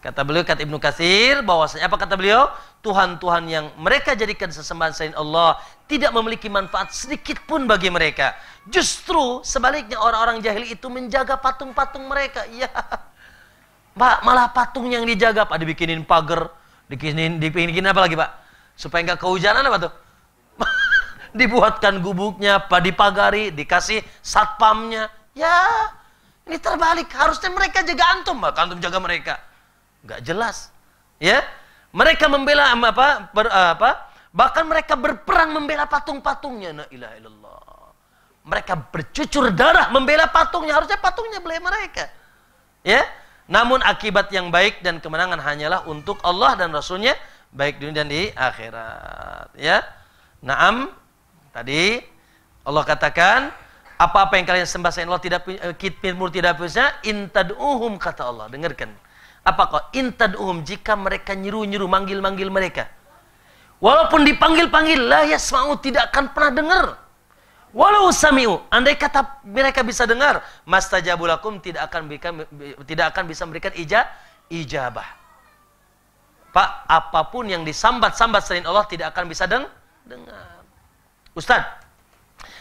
Kata beliau, kata Ibnu Katsir, bahwasanya apa kata beliau? Tuhan-tuhan yang mereka jadikan sesembahan selain Allah tidak memiliki manfaat sedikit pun bagi mereka. Justru sebaliknya orang-orang jahil itu menjaga patung-patung mereka. Ya, Pak, malah patung yang dijaga, Pak. Dibikinin pagar, dibikinin, dibikinin apa lagi, Pak? Supaya nggak kehujanan apa tuh? Dibuatkan gubuknya, Pak, dipagari, dikasih satpamnya. Ya, ini terbalik. Harusnya mereka jaga antum, Pak. Antum jaga mereka. Nggak jelas. Ya, mereka membela apa? Ber, eh, apa? Bahkan mereka berperang membela patung-patungnya. Nah, ilaha illallah. Mereka bercucur darah membela patungnya. Harusnya patungnya beli mereka. Ya, namun akibat yang baik dan kemenangan hanyalah untuk Allah dan Rasulnya baik dunia dan di akhirat. Ya, Naam tadi Allah katakan apa-apa yang kalian sembah sayang Allah tidak eh, kitmir tidak punya intad'uhum kata Allah dengarkan apa kok intad'uhum jika mereka nyeru-nyeru manggil-manggil mereka walaupun dipanggil-panggil lah ya semua tidak akan pernah dengar Walau sami'u, andai kata mereka bisa dengar, mastajabulakum tidak akan berikan, tidak akan bisa memberikan ija, ijabah. Pak, apapun yang disambat-sambat selain Allah tidak akan bisa deng dengar. Ustaz,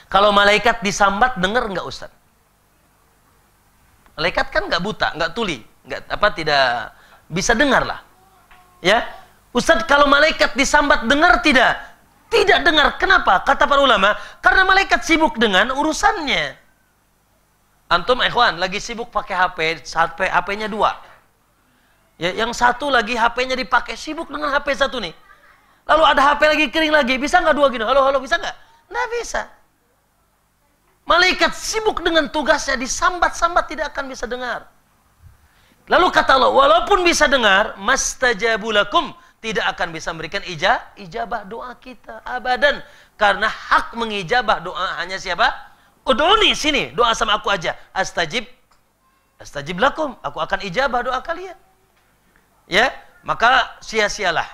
kalau malaikat disambat dengar nggak Ustaz? Malaikat kan nggak buta, nggak tuli, nggak apa tidak bisa dengar lah. Ya, Ustaz kalau malaikat disambat dengar tidak? Tidak dengar. Kenapa? Kata para ulama, karena malaikat sibuk dengan urusannya. Antum ikhwan lagi sibuk pakai HP, saat HP-nya dua. Ya, yang satu lagi HP-nya dipakai sibuk dengan HP satu nih. Lalu ada HP lagi kering lagi, bisa nggak dua gini? Halo halo bisa nggak? Nggak bisa. Malaikat sibuk dengan tugasnya disambat-sambat tidak akan bisa dengar. Lalu kata Allah, walaupun bisa dengar, mastajabulakum tidak akan bisa memberikan ija, ijabah doa kita abadan karena hak mengijabah doa hanya siapa? udhuni sini doa sama aku aja. Astajib astajib lakum, aku akan ijabah doa kalian. Ya, maka sia-sialah.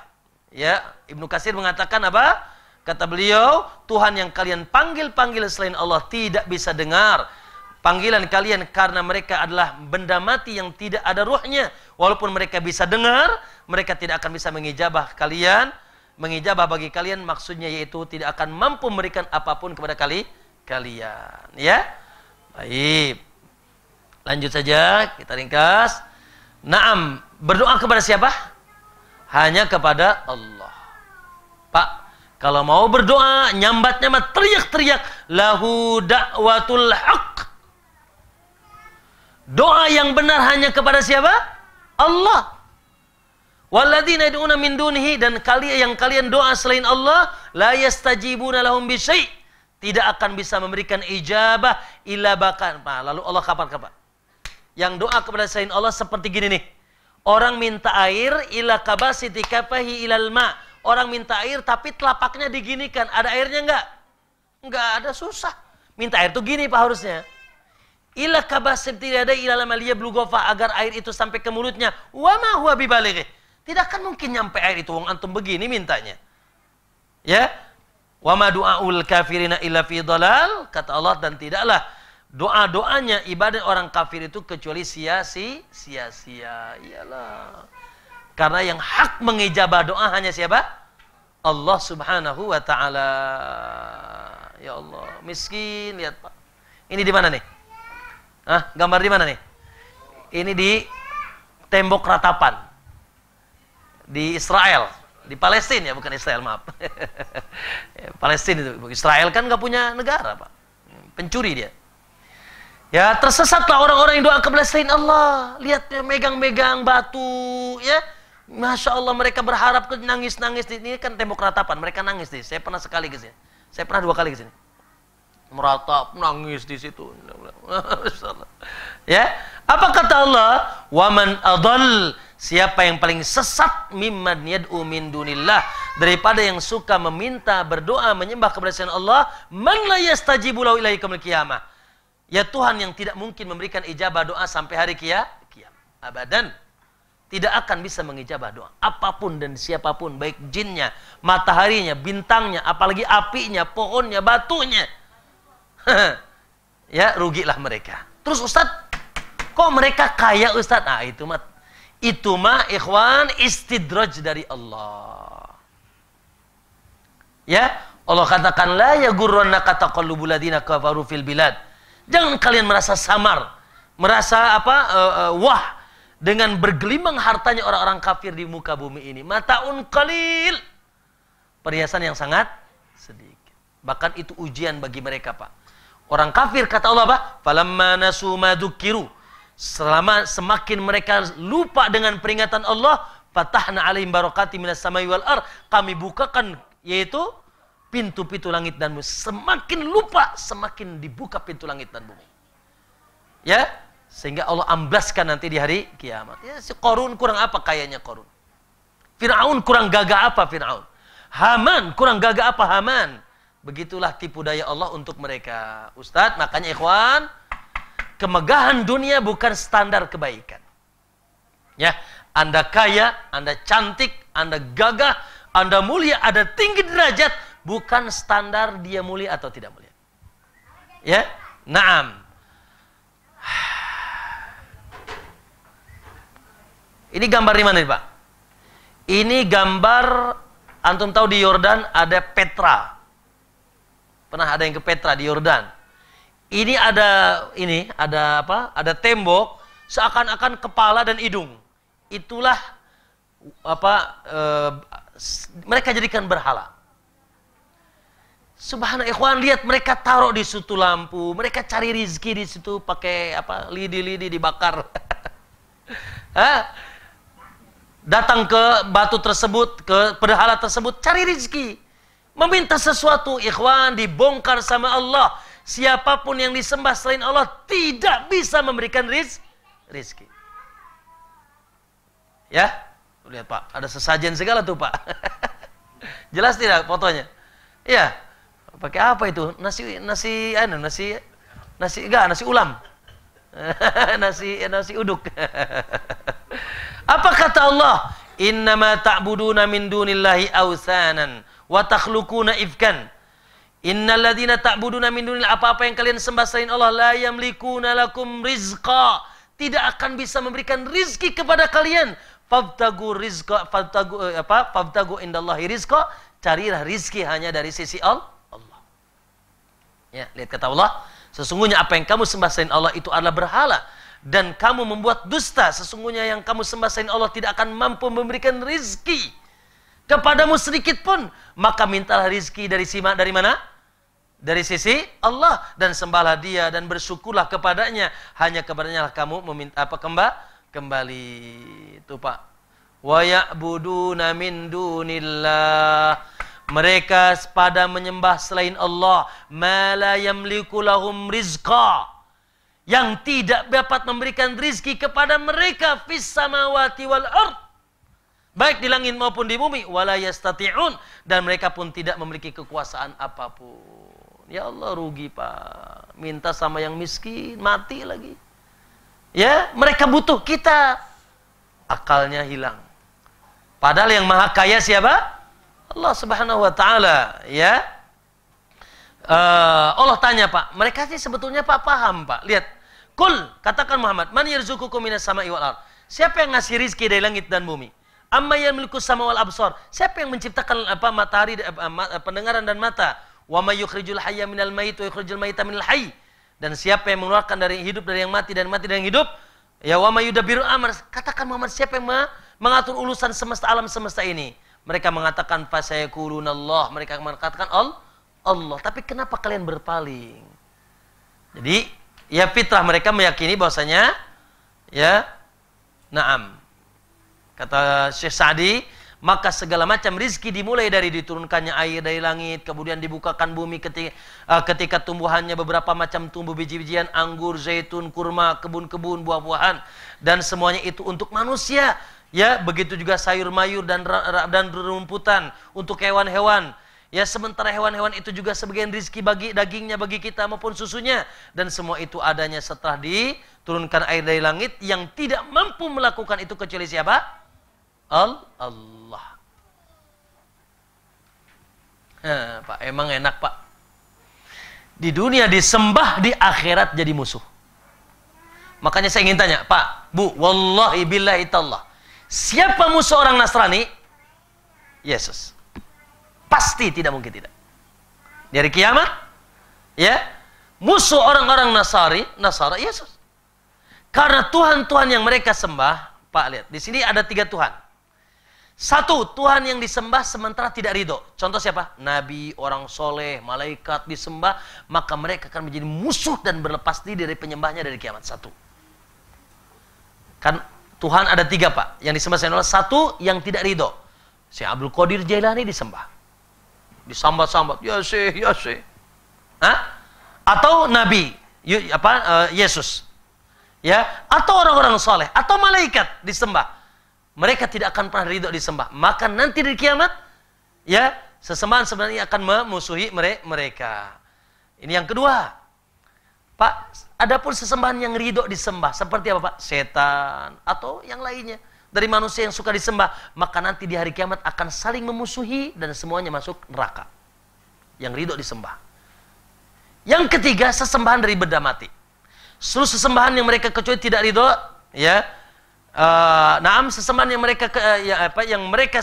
Ya, Ibnu Kasir mengatakan apa? Kata beliau, Tuhan yang kalian panggil-panggil selain Allah tidak bisa dengar panggilan kalian karena mereka adalah benda mati yang tidak ada ruhnya. Walaupun mereka bisa dengar, mereka tidak akan bisa mengijabah kalian mengijabah bagi kalian maksudnya yaitu tidak akan mampu memberikan apapun kepada kali kalian ya baik lanjut saja kita ringkas naam berdoa kepada siapa hanya kepada Allah Pak kalau mau berdoa, nyambat-nyambat, teriak-teriak. Lahu da'watul haq. Doa yang benar hanya kepada siapa? Allah. Walladzina yad'una min dunihi dan kalian yang kalian doa selain Allah la yastajibuna lahum bisyai. Tidak akan bisa memberikan ijabah ilah bahkan. Nah, lalu Allah kapan kapan? Yang doa kepada selain Allah seperti gini nih. Orang minta air ila kabasiti kafahi ilal ma. Orang minta air tapi telapaknya diginikan. Ada airnya enggak? Enggak ada susah. Minta air tu gini Pak harusnya. Ila kabasiti ada ilal liya blugova agar air itu sampai ke mulutnya. Wa ma huwa tidak akan mungkin nyampe air itu wong antum begini mintanya. Ya. Wa ma du'aul kafirina illa fi dalal kata Allah dan tidaklah doa-doanya ibadah orang kafir itu kecuali sia-sia sia-sia. Iyalah. Karena yang hak mengijabah doa hanya siapa? Allah Subhanahu wa taala. Ya Allah, miskin lihat Pak. Ini di mana nih? Hah, gambar di mana nih? Ini di tembok ratapan di Israel, di Palestina ya bukan Israel maaf. Palestina itu Israel kan nggak punya negara pak, pencuri dia. Ya tersesatlah orang-orang yang doa ke Palestina Allah. Lihat ya, megang-megang batu, ya. Masya Allah mereka berharap ke nangis-nangis. Ini kan tembok ratapan, mereka nangis di. Saya pernah sekali ke sini. Saya pernah dua kali ke sini. Meratap, nangis di situ. ya. Apa kata Allah? Waman adal Siapa yang paling sesat mimman yad'u min dunillah daripada yang suka meminta, berdoa, menyembah kepada Allah, man la yastajibu lahu ilaihi Ya Tuhan yang tidak mungkin memberikan ijabah doa sampai hari kia, kiamat. Abadan tidak akan bisa mengijabah doa. Apapun dan siapapun, baik jinnya, mataharinya, bintangnya, apalagi apinya, pohonnya, batunya. ya, rugilah mereka. Terus Ustadz, kok mereka kaya Ustadz? Ah, itu mah itu mah ikhwan istidraj dari Allah. Ya, Allah katakan la yagurranna kataqallubul ladina kafaru fil bilad. Jangan kalian merasa samar, merasa apa uh, uh, wah dengan bergelimang hartanya orang-orang kafir di muka bumi ini. Mataun qalil. Perhiasan yang sangat sedikit. Bahkan itu ujian bagi mereka, Pak. Orang kafir kata Allah apa? Falamma nasu madukiru. Selama semakin mereka lupa dengan peringatan Allah, fatahna alaihim barakati minas samai wal ar, kami bukakan yaitu pintu-pintu langit dan bumi. Semakin lupa, semakin dibuka pintu langit dan bumi. Ya, sehingga Allah amblaskan nanti di hari kiamat. Ya, si Korun kurang apa kayaknya Korun? Fir'aun kurang gagah apa Fir'aun? Haman kurang gagah apa Haman? Begitulah tipu daya Allah untuk mereka. Ustadz, makanya ikhwan, Kemegahan dunia bukan standar kebaikan. Ya, Anda kaya, Anda cantik, Anda gagah, Anda mulia, Anda tinggi derajat, bukan standar dia mulia atau tidak mulia. Ya, naam. Ini gambar di mana nih Pak? Ini gambar antum tahu di Yordan ada Petra. Pernah ada yang ke Petra di Yordan ini ada ini ada apa? Ada tembok seakan-akan kepala dan hidung. Itulah apa e, mereka jadikan berhala. Subhanallah ikhwan lihat mereka taruh di situ lampu, mereka cari rizki di situ pakai apa lidi-lidi dibakar. Datang ke batu tersebut, ke berhala tersebut, cari rizki. Meminta sesuatu, ikhwan dibongkar sama Allah siapapun yang disembah selain Allah tidak bisa memberikan riz rizki. Ya, lihat Pak, ada sesajen segala tuh Pak. Jelas tidak fotonya? Ya, Pakai apa itu? Nasi nasi anu nasi nasi enggak nasi ulam. nasi nasi uduk. apa kata Allah? Innama ta'buduna min dunillahi awsanan wa takhluquna ifkan. Innaladina tak buduna minunil apa-apa yang kalian sembah selain Allah la yamlikuna nalakum rizqa. Tidak akan bisa memberikan rizki kepada kalian. Fabtagu rizqa fabtagu eh, apa? Fabtagu indallahi rizqa. Carilah rizki hanya dari sisi Allah. Ya, lihat kata Allah, sesungguhnya apa yang kamu sembah selain Allah itu adalah berhala dan kamu membuat dusta, sesungguhnya yang kamu sembah selain Allah tidak akan mampu memberikan rizki kepadamu sedikit pun, maka mintalah rizki dari sima dari mana? dari sisi Allah dan sembahlah Dia dan bersyukurlah kepadanya hanya kepadanya lah kamu meminta apa kemba kembali itu Pak wa ya'buduna min dunillah mereka pada menyembah selain Allah ma la yamliku lahum rizqa yang tidak dapat memberikan rizki kepada mereka fis samawati wal ard baik di langit maupun di bumi wala yastati'un dan mereka pun tidak memiliki kekuasaan apapun Ya Allah rugi pak. Minta sama yang miskin, mati lagi. Ya, mereka butuh kita. Akalnya hilang. Padahal yang maha kaya siapa? Allah Subhanahu wa taala, ya. Uh, Allah tanya, Pak, mereka sih sebetulnya Pak paham, Pak. Lihat. Kul, katakan Muhammad, man yirzukuku minas sama iwal ard? Siapa yang ngasih rizki dari langit dan bumi? Amma yang milku sama wal absor? Siapa yang menciptakan apa matahari, apa, pendengaran dan mata? Wa may yukhrijul hayya minal mayit wa yukhrijul mayita minal hayy. Dan siapa yang mengeluarkan dari hidup dari yang mati dan mati dari yang hidup, ya wa may yudabbiru amr. Katakan Muhammad siapa yang mengatur urusan semesta alam semesta ini? Mereka mengatakan Allah mereka mengatakan Allah. Allah. Tapi kenapa kalian berpaling? Jadi, ya fitrah mereka meyakini bahwasanya ya na'am. Kata Syekh Sa'di, Sa maka segala macam rizki dimulai dari diturunkannya air dari langit, kemudian dibukakan bumi ketika, uh, ketika tumbuhannya beberapa macam tumbuh biji-bijian, anggur, zaitun, kurma, kebun-kebun, buah-buahan, dan semuanya itu untuk manusia. Ya, begitu juga sayur mayur dan dan rumputan untuk hewan-hewan. Ya, sementara hewan-hewan itu juga sebagian rizki bagi dagingnya bagi kita maupun susunya dan semua itu adanya setelah diturunkan air dari langit yang tidak mampu melakukan itu kecuali siapa? al Allah. Nah, Pak, emang enak Pak. Di dunia disembah, di akhirat jadi musuh. Makanya saya ingin tanya, Pak, Bu, wallahi billahi tallah. Siapa musuh orang Nasrani? Yesus. Pasti tidak mungkin tidak. Dari kiamat, ya, musuh orang-orang Nasari, Nasara Yesus. Karena Tuhan-Tuhan yang mereka sembah, Pak lihat, di sini ada tiga Tuhan. Satu, Tuhan yang disembah sementara tidak ridho. Contoh siapa? Nabi, orang soleh, malaikat disembah. Maka mereka akan menjadi musuh dan berlepas diri dari penyembahnya dari kiamat. Satu. Kan Tuhan ada tiga pak. Yang disembah saya nolak. satu yang tidak ridho. Si Abdul Qadir Jailani disembah. Disambat-sambat. Ya sih, ya sih. Hah? Atau Nabi. Y apa, eh, Yesus. Ya, atau orang-orang soleh, atau malaikat disembah mereka tidak akan pernah ridho disembah. Maka nanti di kiamat, ya, sesembahan sebenarnya akan memusuhi mereka. Ini yang kedua. Pak, adapun sesembahan yang ridho disembah, seperti apa Pak? Setan atau yang lainnya. Dari manusia yang suka disembah, maka nanti di hari kiamat akan saling memusuhi dan semuanya masuk neraka. Yang ridho disembah. Yang ketiga, sesembahan dari benda mati. Seluruh sesembahan yang mereka kecuali tidak ridho, ya, uh, naam sesembahan yang mereka uh, ya, apa yang mereka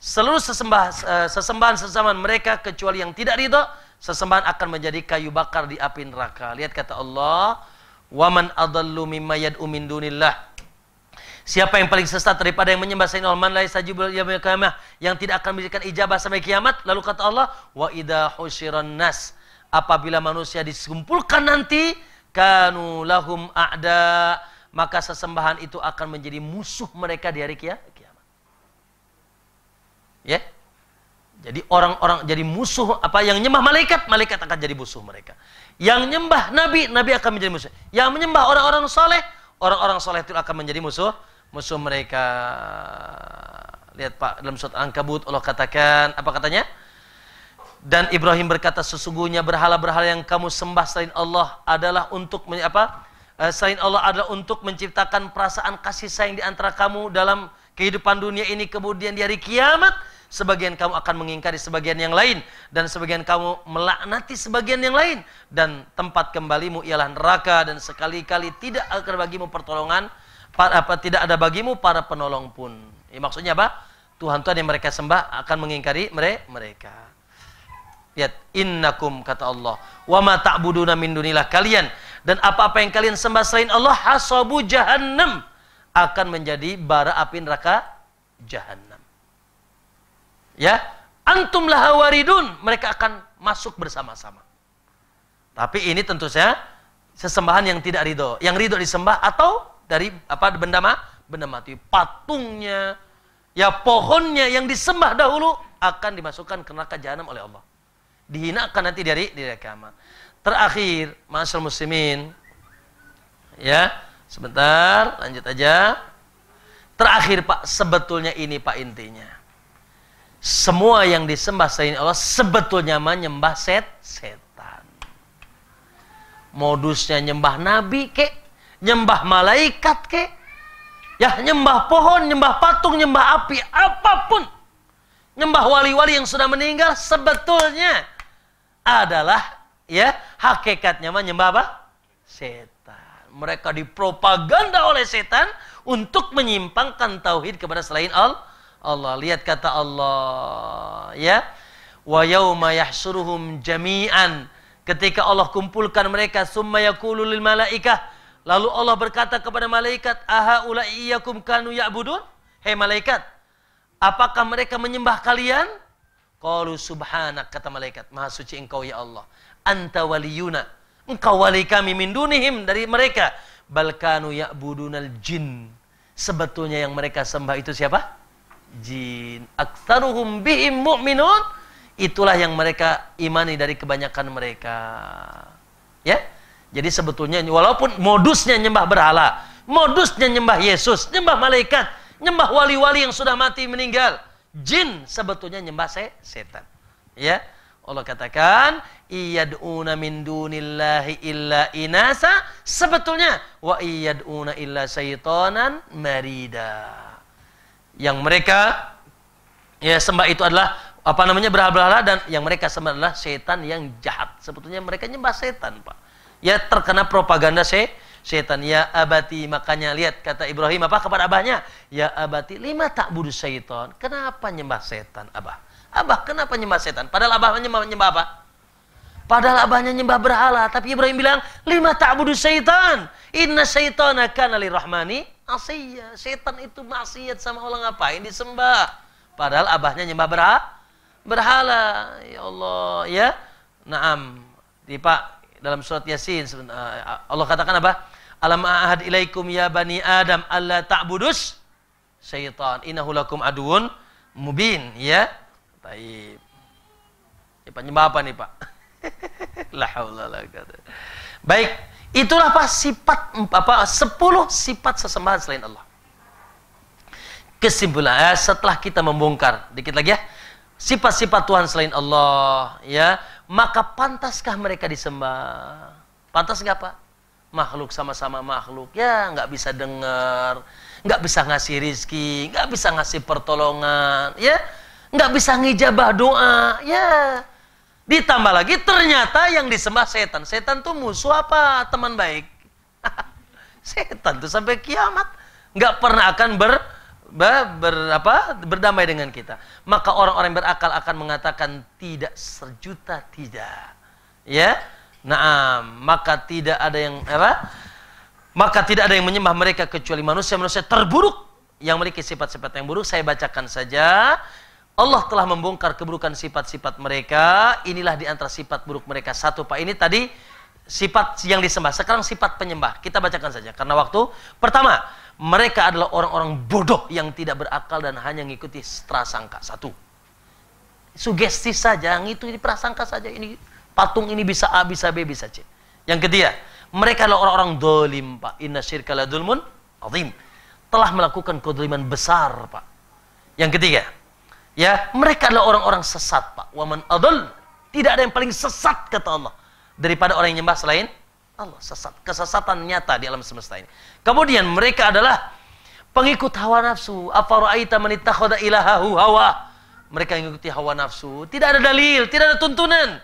seluruh sesembah uh, sesembahan sesembahan mereka kecuali yang tidak ridho sesembahan akan menjadi kayu bakar di api neraka. Lihat kata Allah, "Waman adallu mimma yad'u min dunillah." Siapa yang paling sesat daripada yang menyembah selain Allah, sajibul yastajibul kiamah yang tidak akan memberikan ijabah sampai kiamat? Lalu kata Allah, "Wa idza husyiran nas." Apabila manusia disumpulkan nanti, kanu lahum a'da' maka sesembahan itu akan menjadi musuh mereka di hari kiamat. Ya. Jadi orang-orang jadi musuh apa yang nyembah malaikat, malaikat akan jadi musuh mereka. Yang nyembah nabi, nabi akan menjadi musuh. Yang menyembah orang-orang soleh, orang-orang soleh itu akan menjadi musuh musuh mereka. Lihat Pak, dalam surat Al-Ankabut Allah katakan, apa katanya? Dan Ibrahim berkata, sesungguhnya berhala-berhala yang kamu sembah selain Allah adalah untuk apa? Eh, selain Allah adalah untuk menciptakan perasaan kasih sayang di antara kamu dalam kehidupan dunia ini kemudian di hari kiamat sebagian kamu akan mengingkari sebagian yang lain dan sebagian kamu melaknati sebagian yang lain dan tempat kembalimu ialah neraka dan sekali-kali tidak akan bagimu pertolongan apa, tidak ada bagimu para penolong pun ya, maksudnya apa Tuhan-Tuhan yang mereka sembah akan mengingkari mereka Lihat, innakum kata Allah. Wa ma ta'buduna min dunillah kalian dan apa-apa yang kalian sembah selain Allah hasabu jahannam akan menjadi bara api neraka jahannam. Ya, antum lahawaridun, mereka akan masuk bersama-sama. Tapi ini tentu saja sesembahan yang tidak ridho. Yang ridho disembah atau dari apa benda ma? benda mati, patungnya, ya pohonnya yang disembah dahulu akan dimasukkan ke neraka jahanam oleh Allah dihinakan nanti dari hari agama. Terakhir, masal muslimin. Ya, sebentar, lanjut aja. Terakhir Pak, sebetulnya ini Pak intinya. Semua yang disembah selain Allah sebetulnya menyembah set setan. Modusnya nyembah nabi kek, nyembah malaikat kek, ya nyembah pohon, nyembah patung, nyembah api, apapun. Nyembah wali-wali yang sudah meninggal sebetulnya adalah ya hakikatnya menyembah apa? Setan. Mereka dipropaganda oleh setan untuk menyimpangkan tauhid kepada selain Allah. Allah Lihat kata Allah, ya. Wa yauma yahsyuruhum jami'an. Ketika Allah kumpulkan mereka, summa yaqulu lil malaikah. Lalu Allah berkata kepada malaikat, "Aha ulaiyakum kanu ya'budun?" Hei malaikat, apakah mereka menyembah kalian? Qalu subhanak kata malaikat, Maha suci engkau ya Allah. Anta waliyuna. Engkau wali kami min dunihim dari mereka. Balkanu ya'budunal jin. Sebetulnya yang mereka sembah itu siapa? Jin. Aktaruhum bihim mu'minun. Itulah yang mereka imani dari kebanyakan mereka. Ya? Jadi sebetulnya walaupun modusnya nyembah berhala, modusnya nyembah Yesus, nyembah malaikat, nyembah wali-wali yang sudah mati meninggal, jin sebetulnya nyembah se setan. Ya. Allah katakan, "Iyad'una min dunillahi illa inasa." Sebetulnya wa iyad'una illa syaitanan marida. Yang mereka ya sembah itu adalah apa namanya berhala-berhala dan yang mereka sembah adalah setan yang jahat. Sebetulnya mereka nyembah setan, Pak. Ya terkena propaganda se setan ya abati makanya lihat kata Ibrahim apa kepada abahnya ya abati lima tak budu setan kenapa nyembah setan abah abah kenapa nyembah setan padahal abahnya nyembah, nyembah apa Padahal abahnya nyembah berhala, tapi Ibrahim bilang, lima tak budu setan Inna akan ali rahmani asiyya. Setan itu maksiat sama Allah ngapain disembah. Padahal abahnya nyembah berhala. Berhala. Ya Allah, ya. Naam. Di Pak, dalam surat Yasin, eh, Allah katakan apa? Alam ahad ilaikum ya bani Adam Allah ta'budus syaitan. Innahu lakum aduun mubin. Ya. Baik. Ya, penyebab apa nih Pak? La haula la Baik. Itulah Pak sifat apa sepuluh sifat sesembahan selain Allah. Kesimpulan setelah kita membongkar dikit lagi ya sifat-sifat Tuhan selain Allah ya maka pantaskah mereka disembah? Pantas nggak Pak? makhluk sama-sama makhluk ya nggak bisa dengar nggak bisa ngasih rizki nggak bisa ngasih pertolongan ya nggak bisa ngijabah doa ya ditambah lagi ternyata yang disembah setan setan tuh musuh apa teman baik setan tuh sampai kiamat nggak pernah akan ber, ber, ber apa, berdamai dengan kita maka orang-orang berakal akan mengatakan tidak sejuta tidak ya Nah, maka tidak ada yang apa? Maka tidak ada yang menyembah mereka kecuali manusia-manusia terburuk yang memiliki sifat-sifat yang buruk. Saya bacakan saja. Allah telah membongkar keburukan sifat-sifat mereka. Inilah di antara sifat buruk mereka. Satu Pak, ini tadi sifat yang disembah. Sekarang sifat penyembah. Kita bacakan saja karena waktu. Pertama, mereka adalah orang-orang bodoh yang tidak berakal dan hanya mengikuti prasangka. Satu. Sugesti saja, itu ini prasangka saja ini Patung ini bisa A, bisa B, bisa C. Yang ketiga, mereka adalah orang-orang dolim, Pak. Inna syirka la dulmun azim. Telah melakukan kedoliman besar, Pak. Yang ketiga, ya mereka adalah orang-orang sesat, Pak. Waman adul. Tidak ada yang paling sesat, kata Allah. Daripada orang yang nyembah selain Allah. Sesat. Kesesatan nyata di alam semesta ini. Kemudian mereka adalah pengikut hawa nafsu. Afaru'aita manittakhoda ilahahu hawa. Mereka mengikuti hawa nafsu. Tidak ada dalil, tidak ada tuntunan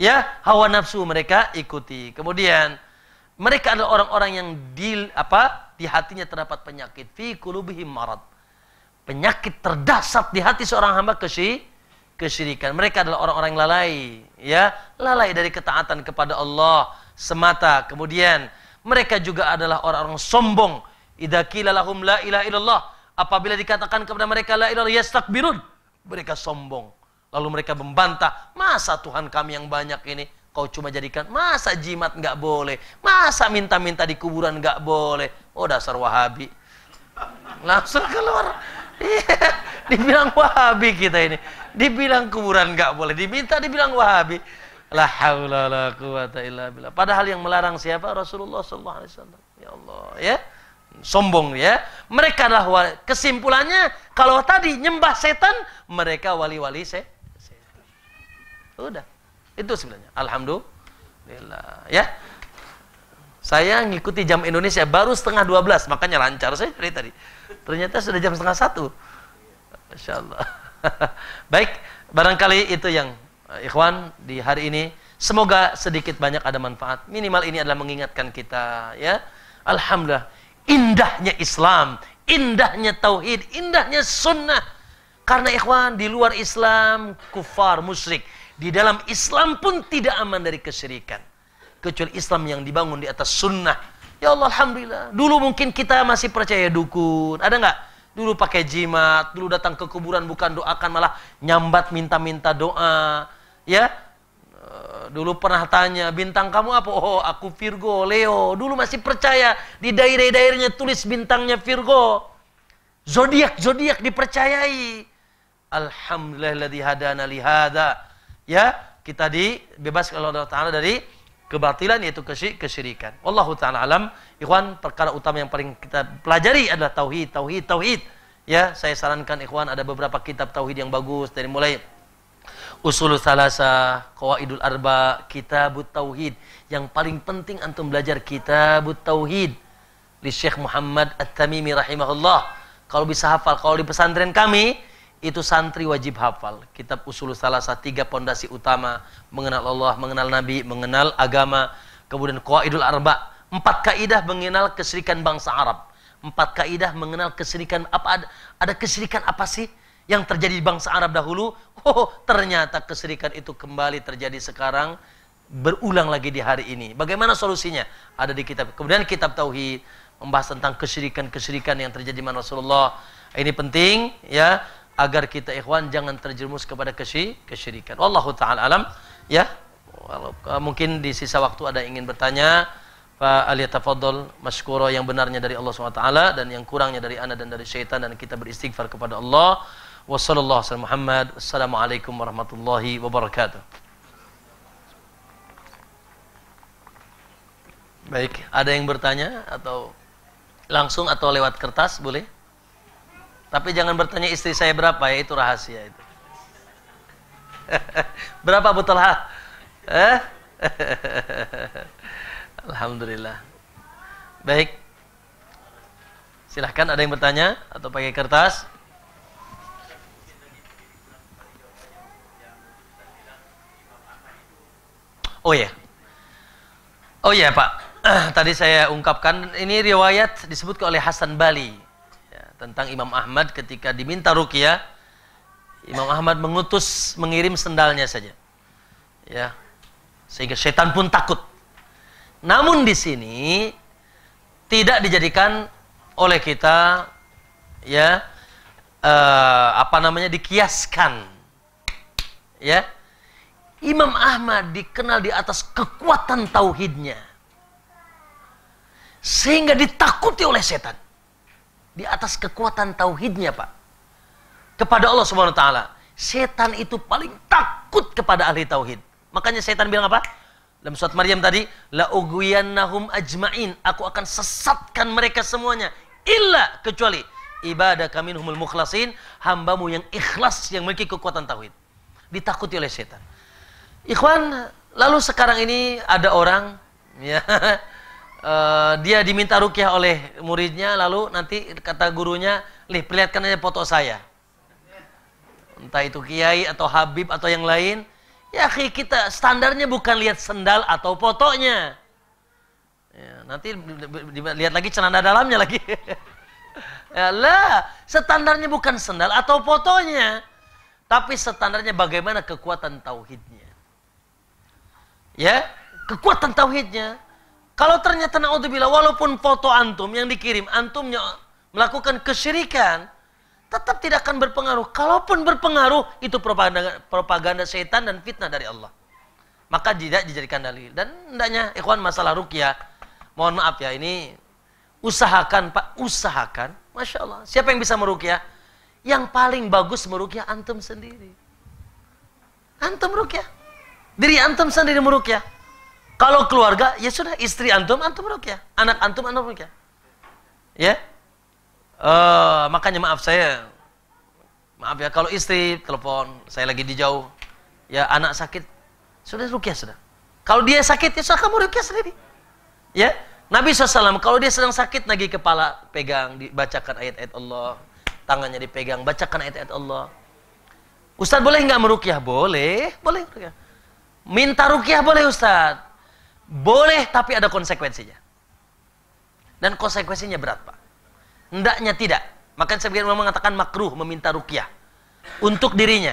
ya hawa nafsu mereka ikuti. Kemudian mereka adalah orang-orang yang di apa di hatinya terdapat penyakit fi kulubihim marad. Penyakit terdasar di hati seorang hamba kesy kesyirikan. Mereka adalah orang-orang yang lalai, ya, lalai dari ketaatan kepada Allah semata. Kemudian mereka juga adalah orang-orang sombong. Idza qila lahum la ilaha illallah, apabila dikatakan kepada mereka la ilaha yastakbirun. Mereka sombong Lalu mereka membantah, masa Tuhan kami yang banyak ini kau cuma jadikan, masa jimat nggak boleh, masa minta-minta di kuburan nggak boleh. Oh dasar Wahabi. Langsung keluar. Iya, dibilang Wahabi kita ini. Dibilang kuburan nggak boleh, diminta dibilang Wahabi. La haula la quwata illa billah. Padahal yang melarang siapa? Rasulullah saw Ya Allah, ya sombong ya. Mereka adalah wali. kesimpulannya kalau tadi nyembah setan mereka wali-wali setan. Udah. Itu sebenarnya. Alhamdulillah. Ya. Saya ngikuti jam Indonesia baru setengah 12, makanya lancar saya dari tadi. Ternyata sudah jam setengah satu. Masya Allah. Baik, barangkali itu yang eh, ikhwan di hari ini. Semoga sedikit banyak ada manfaat. Minimal ini adalah mengingatkan kita. ya. Alhamdulillah, indahnya Islam, indahnya Tauhid, indahnya Sunnah. Karena ikhwan di luar Islam, kufar, musyrik. Di dalam Islam pun tidak aman dari kesyirikan. Kecuali Islam yang dibangun di atas sunnah. Ya Allah, Alhamdulillah. Dulu mungkin kita masih percaya dukun. Ada nggak? Dulu pakai jimat, dulu datang ke kuburan bukan doakan malah nyambat minta-minta doa. Ya, eh, dulu pernah tanya bintang kamu apa oh aku Virgo Leo dulu masih percaya di daerah-daerahnya tulis bintangnya Virgo zodiak zodiak dipercayai alhamdulillah hadana lihada ya kita dibebaskan oleh Allah Taala dari kebatilan yaitu kesyirikan. Wallahu taala alam. Ikhwan, perkara utama yang paling kita pelajari adalah tauhid, tauhid, tauhid. Ya, saya sarankan ikhwan ada beberapa kitab tauhid yang bagus dari mulai Usul Salasa, Qawaidul Arba, Kitabut Tauhid. Yang paling penting antum belajar Kitabut Tauhid li Syekh Muhammad At-Tamimi rahimahullah. Kalau bisa hafal, kalau di pesantren kami itu santri wajib hafal kitab usul salasa tiga pondasi utama mengenal Allah mengenal Nabi mengenal agama kemudian idul arba empat kaidah mengenal kesirikan bangsa Arab empat kaidah mengenal kesirikan apa ada, ada kesirikan apa sih yang terjadi di bangsa Arab dahulu oh ternyata kesirikan itu kembali terjadi sekarang berulang lagi di hari ini bagaimana solusinya ada di kitab kemudian kitab tauhid membahas tentang kesirikan-kesirikan yang terjadi di Rasulullah ini penting ya agar kita ikhwan jangan terjerumus kepada kesy kesyirikan. Wallahu taala alam ya. Eh, mungkin di sisa waktu ada yang ingin bertanya Pak Ali tafadhol Maskuro yang benarnya dari Allah SWT dan yang kurangnya dari anda dan dari syaitan dan kita beristighfar kepada Allah. Wassalamualaikum Muhammad. Wassalamualaikum warahmatullahi wabarakatuh. Baik, ada yang bertanya atau langsung atau lewat kertas boleh? Tapi jangan bertanya istri saya berapa ya, itu rahasia itu. berapa Bu Talha? Eh? Alhamdulillah. Baik. Silahkan ada yang bertanya atau pakai kertas. Oh ya. Oh ya Pak. Tadi saya ungkapkan ini riwayat disebut oleh Hasan Bali tentang Imam Ahmad ketika diminta rukia Imam Ahmad mengutus mengirim sendalnya saja ya sehingga setan pun takut namun di sini tidak dijadikan oleh kita ya uh, apa namanya dikiaskan ya Imam Ahmad dikenal di atas kekuatan tauhidnya sehingga ditakuti oleh setan di atas kekuatan tauhidnya, Pak. Kepada Allah Subhanahu wa taala. Setan itu paling takut kepada ahli tauhid. Makanya setan bilang apa? Dalam surat Maryam tadi, la Nahum ajmain, aku akan sesatkan mereka semuanya illa kecuali ibadah kami humul mukhlasin, hambamu yang ikhlas yang memiliki kekuatan tauhid. Ditakuti oleh setan. Ikhwan, lalu sekarang ini ada orang ya Eh, dia diminta rukyah oleh muridnya lalu nanti kata gurunya lih perlihatkan aja foto saya entah itu kiai atau habib atau yang lain ya kita standarnya bukan lihat sendal atau fotonya ya, nanti lihat lagi celana dalamnya lagi ya lah standarnya bukan sendal atau fotonya tapi standarnya bagaimana kekuatan tauhidnya ya kekuatan tauhidnya kalau ternyata naudzubillah walaupun foto antum yang dikirim antumnya melakukan kesyirikan, tetap tidak akan berpengaruh. Kalaupun berpengaruh itu propaganda propaganda setan dan fitnah dari Allah. Maka tidak dijadikan dalil. Dan hendaknya ikhwan masalah rukia mohon maaf ya ini usahakan Pak, usahakan. Masya Allah. Siapa yang bisa merukyah? Yang paling bagus merukyah antum sendiri. Antum rukia Diri antum sendiri merukyah. Kalau keluarga, ya sudah istri antum antum rukyah, anak antum antum rukyah. Ya. Uh, makanya maaf saya maaf ya kalau istri telepon saya lagi di jauh ya anak sakit sudah rukyah sudah kalau dia sakit ya sudah kamu rukyah sendiri ya Nabi SAW kalau dia sedang sakit nagih kepala pegang dibacakan ayat-ayat Allah tangannya dipegang bacakan ayat-ayat Allah Ustadz boleh nggak merukyah boleh boleh rukyah minta rukyah boleh Ustadz boleh tapi ada konsekuensinya. Dan konsekuensinya berat, Pak. Hendaknya tidak. Makanya sebagian ulama mengatakan makruh meminta rukyah untuk dirinya.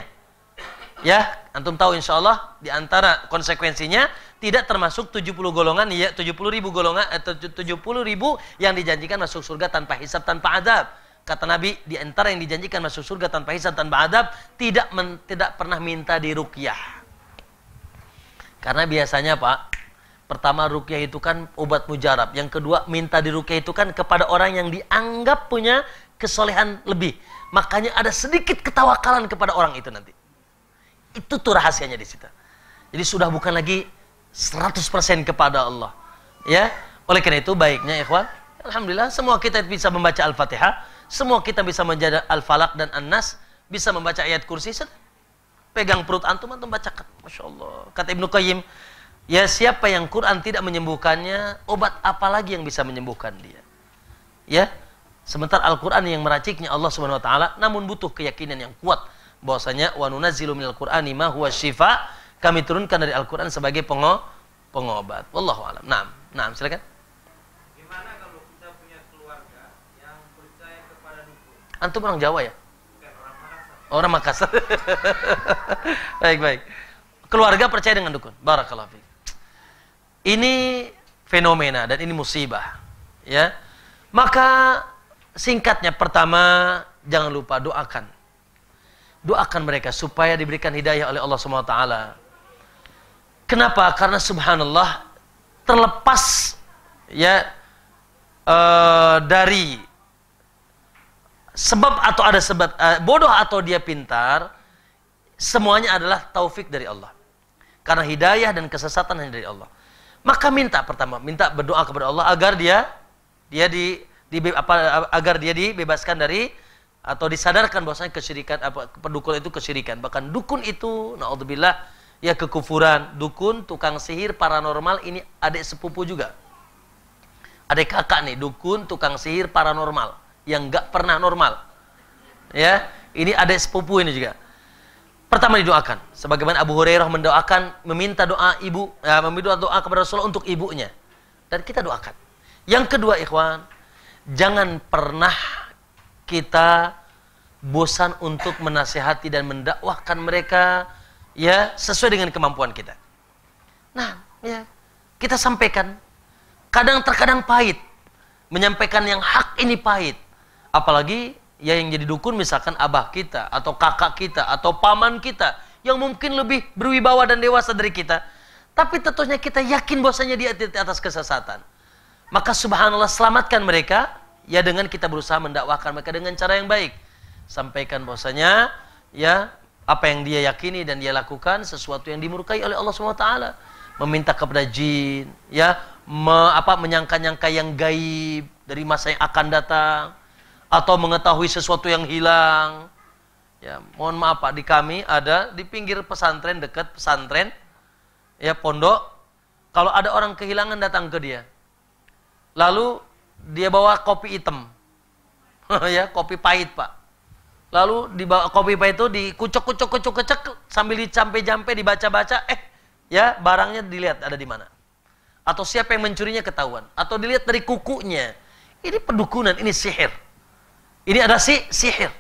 Ya, antum tahu insya Allah di antara konsekuensinya tidak termasuk 70 golongan ya 70 ribu golongan atau eh, 70 ribu yang dijanjikan masuk surga tanpa hisab tanpa adab kata Nabi di antara yang dijanjikan masuk surga tanpa hisab tanpa adab tidak men, tidak pernah minta di dirukyah karena biasanya Pak Pertama rukyah itu kan obat mujarab. Yang kedua minta dirukyah itu kan kepada orang yang dianggap punya kesolehan lebih. Makanya ada sedikit ketawakalan kepada orang itu nanti. Itu tuh rahasianya di situ. Jadi sudah bukan lagi 100% kepada Allah. Ya. Oleh karena itu baiknya ikhwan, alhamdulillah semua kita bisa membaca Al-Fatihah, semua kita bisa menjaga Al-Falaq dan An-Nas, bisa membaca ayat kursi, pegang perut antum antum bacakan. Masya Allah. Kata Ibnu Qayyim, Ya siapa yang Quran tidak menyembuhkannya, obat apa lagi yang bisa menyembuhkan dia? Ya, sementara Al-Quran yang meraciknya Allah Subhanahu Wa Taala, namun butuh keyakinan yang kuat bahwasanya wanuna zilumil Qur'ani ma huwa shifa kami turunkan dari Al-Quran sebagai pengo pengobat. Wallahu alam. Naam, silakan. Antum orang Jawa ya? orang Makassar. baik, baik. Keluarga percaya dengan dukun. Barakallahu ini fenomena dan ini musibah. Ya. Maka singkatnya pertama jangan lupa doakan. Doakan mereka supaya diberikan hidayah oleh Allah Subhanahu taala. Kenapa? Karena subhanallah terlepas ya uh, dari sebab atau ada sebab uh, bodoh atau dia pintar semuanya adalah taufik dari Allah. Karena hidayah dan kesesatan hanya dari Allah. Maka minta pertama, minta berdoa kepada Allah agar dia dia di, di apa agar dia dibebaskan dari atau disadarkan bahwasanya kesyirikan apa pendukun itu kesyirikan. Bahkan dukun itu naudzubillah ya kekufuran, dukun, tukang sihir, paranormal ini adik sepupu juga. Adik kakak nih, dukun, tukang sihir, paranormal yang nggak pernah normal. Ya, ini adik sepupu ini juga Pertama didoakan, sebagaimana Abu Hurairah mendoakan meminta doa ibu, ya, meminta doa kepada Rasulullah untuk ibunya. Dan kita doakan. Yang kedua, ikhwan, jangan pernah kita bosan untuk menasehati dan mendakwahkan mereka ya sesuai dengan kemampuan kita. Nah, ya kita sampaikan. Kadang terkadang pahit menyampaikan yang hak ini pahit. Apalagi ya yang jadi dukun misalkan abah kita atau kakak kita atau paman kita yang mungkin lebih berwibawa dan dewasa dari kita tapi tentunya kita yakin bahwasanya dia di atas kesesatan maka subhanallah selamatkan mereka ya dengan kita berusaha mendakwahkan mereka dengan cara yang baik sampaikan bahwasanya ya apa yang dia yakini dan dia lakukan sesuatu yang dimurkai oleh Allah SWT meminta kepada jin ya me, apa menyangka-nyangka yang gaib dari masa yang akan datang atau mengetahui sesuatu yang hilang. Ya, mohon maaf Pak, di kami ada di pinggir pesantren dekat pesantren ya pondok kalau ada orang kehilangan datang ke dia. Lalu dia bawa kopi hitam. ya, kopi pahit, Pak. Lalu di kopi pahit itu dikucuk kucuk kucuk kucuk sambil dicampe-jampe dibaca-baca, eh ya barangnya dilihat ada di mana. Atau siapa yang mencurinya ketahuan atau dilihat dari kukunya. Ini pedukunan, ini sihir. Ini ada si sihir.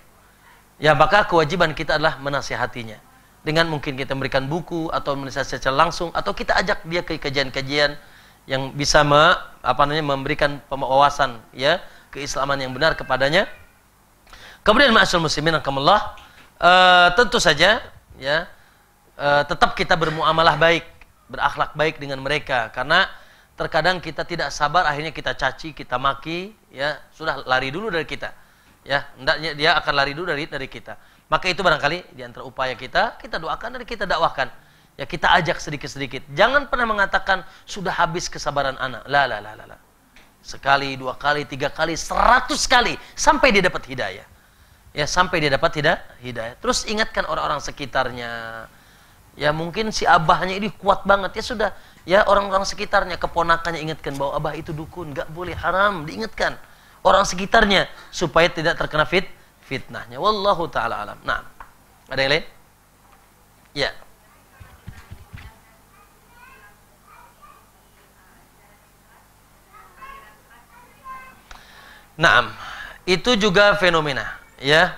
Ya maka kewajiban kita adalah menasihatinya dengan mungkin kita memberikan buku atau menasihati secara langsung atau kita ajak dia ke kajian-kajian yang bisa me, apa namanya memberikan pemawasan ya keislaman yang benar kepadanya. Kemudian ma'asyal muslimin akamallah e, eh, tentu saja ya e, tetap kita bermuamalah baik, berakhlak baik dengan mereka karena terkadang kita tidak sabar akhirnya kita caci, kita maki ya sudah lari dulu dari kita ya hendaknya dia akan lari dulu dari dari kita maka itu barangkali di antara upaya kita kita doakan dan kita dakwahkan ya kita ajak sedikit-sedikit jangan pernah mengatakan sudah habis kesabaran anak la la la la, sekali dua kali tiga kali seratus kali sampai dia dapat hidayah ya sampai dia dapat tidak hidayah terus ingatkan orang-orang sekitarnya ya mungkin si abahnya ini kuat banget ya sudah ya orang-orang sekitarnya keponakannya ingatkan bahwa abah itu dukun nggak boleh haram diingatkan orang sekitarnya supaya tidak terkena fit fitnahnya. Wallahu taala alam. Nah, ada yang lain? Ya. Nah, Itu juga fenomena, ya.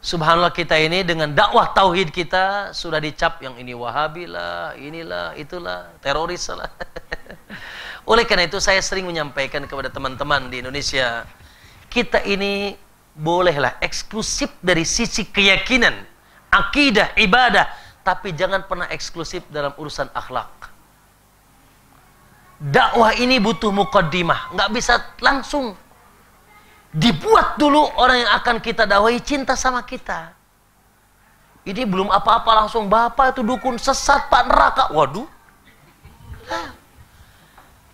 Subhanallah kita ini dengan dakwah tauhid kita sudah dicap yang ini wahabilah, inilah, itulah, teroris lah. Oleh karena itu saya sering menyampaikan kepada teman-teman di Indonesia, kita ini bolehlah eksklusif dari sisi keyakinan, akidah, ibadah, tapi jangan pernah eksklusif dalam urusan akhlak. Dakwah ini butuh mukaddimah, nggak bisa langsung. Dibuat dulu orang yang akan kita dakwahi cinta sama kita. Ini belum apa-apa langsung bapak itu dukun sesat pak neraka. Waduh.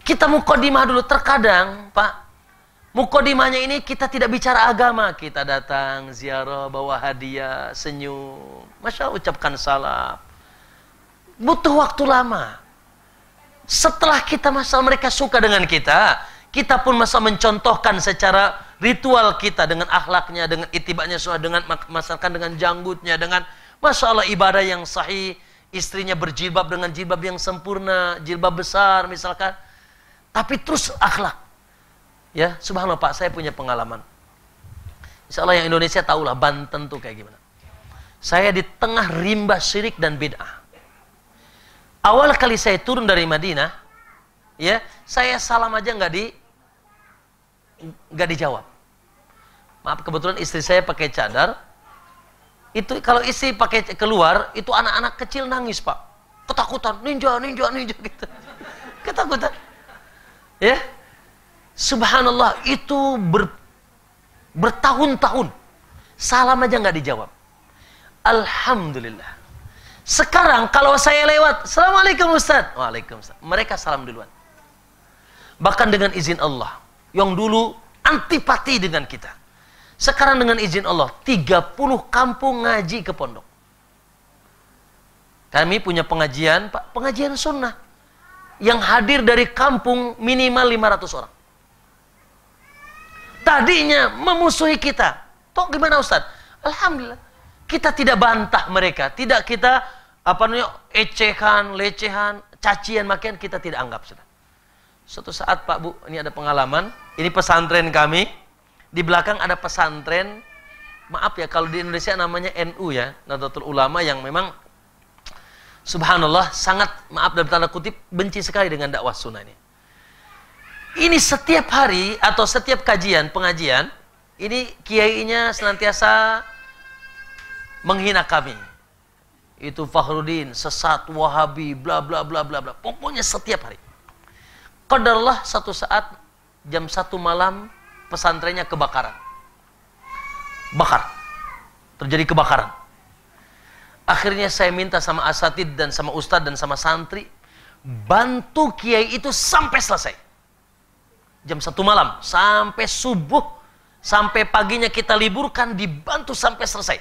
Kita mukodimah dulu. Terkadang, Pak, mukodimahnya ini kita tidak bicara agama. Kita datang, ziarah, bawa hadiah, senyum. Masya Allah ucapkan salam. Butuh waktu lama. Setelah kita masalah mereka suka dengan kita, kita pun masa mencontohkan secara ritual kita dengan akhlaknya, dengan itibaknya sudah dengan masakan dengan janggutnya, dengan masalah ibadah yang sahih, istrinya berjilbab dengan jilbab yang sempurna, jilbab besar misalkan. Tapi terus akhlak. Ya, subhanallah Pak, saya punya pengalaman. Insya Allah yang Indonesia tahulah Banten tuh kayak gimana. Saya di tengah rimba syirik dan bid'ah. Awal kali saya turun dari Madinah, ya, saya salam aja nggak di nggak dijawab. Maaf kebetulan istri saya pakai cadar. Itu kalau istri pakai keluar, itu anak-anak kecil nangis, Pak. Ketakutan, ninja, ninja, ninja gitu. Ketakutan. Ya. Subhanallah itu ber, bertahun-tahun. Salam aja nggak dijawab. Alhamdulillah. Sekarang kalau saya lewat, Assalamualaikum Ustaz. Waalaikumsalam. Mereka salam duluan. Bahkan dengan izin Allah. Yang dulu antipati dengan kita. Sekarang dengan izin Allah, 30 kampung ngaji ke pondok. Kami punya pengajian, pengajian sunnah yang hadir dari kampung minimal 500 orang. Tadinya memusuhi kita. Tok gimana Ustaz? Alhamdulillah. Kita tidak bantah mereka, tidak kita apa namanya ecehan, lecehan, cacian makian kita tidak anggap sudah. Suatu saat Pak Bu, ini ada pengalaman, ini pesantren kami. Di belakang ada pesantren maaf ya kalau di Indonesia namanya NU ya, Nahdlatul Ulama yang memang subhanallah sangat maaf dalam tanda kutip benci sekali dengan dakwah sunnah ini. Ini setiap hari atau setiap kajian pengajian ini kiainya senantiasa menghina kami. Itu Fahrudin, sesat, Wahabi, bla bla bla bla bla. Pokoknya setiap hari. Kadarlah satu saat jam satu malam pesantrennya kebakaran. Bakar. Terjadi kebakaran. Akhirnya saya minta sama asatid dan sama ustadz dan sama santri, bantu kiai itu sampai selesai. Jam satu malam, sampai subuh, sampai paginya kita liburkan, dibantu sampai selesai.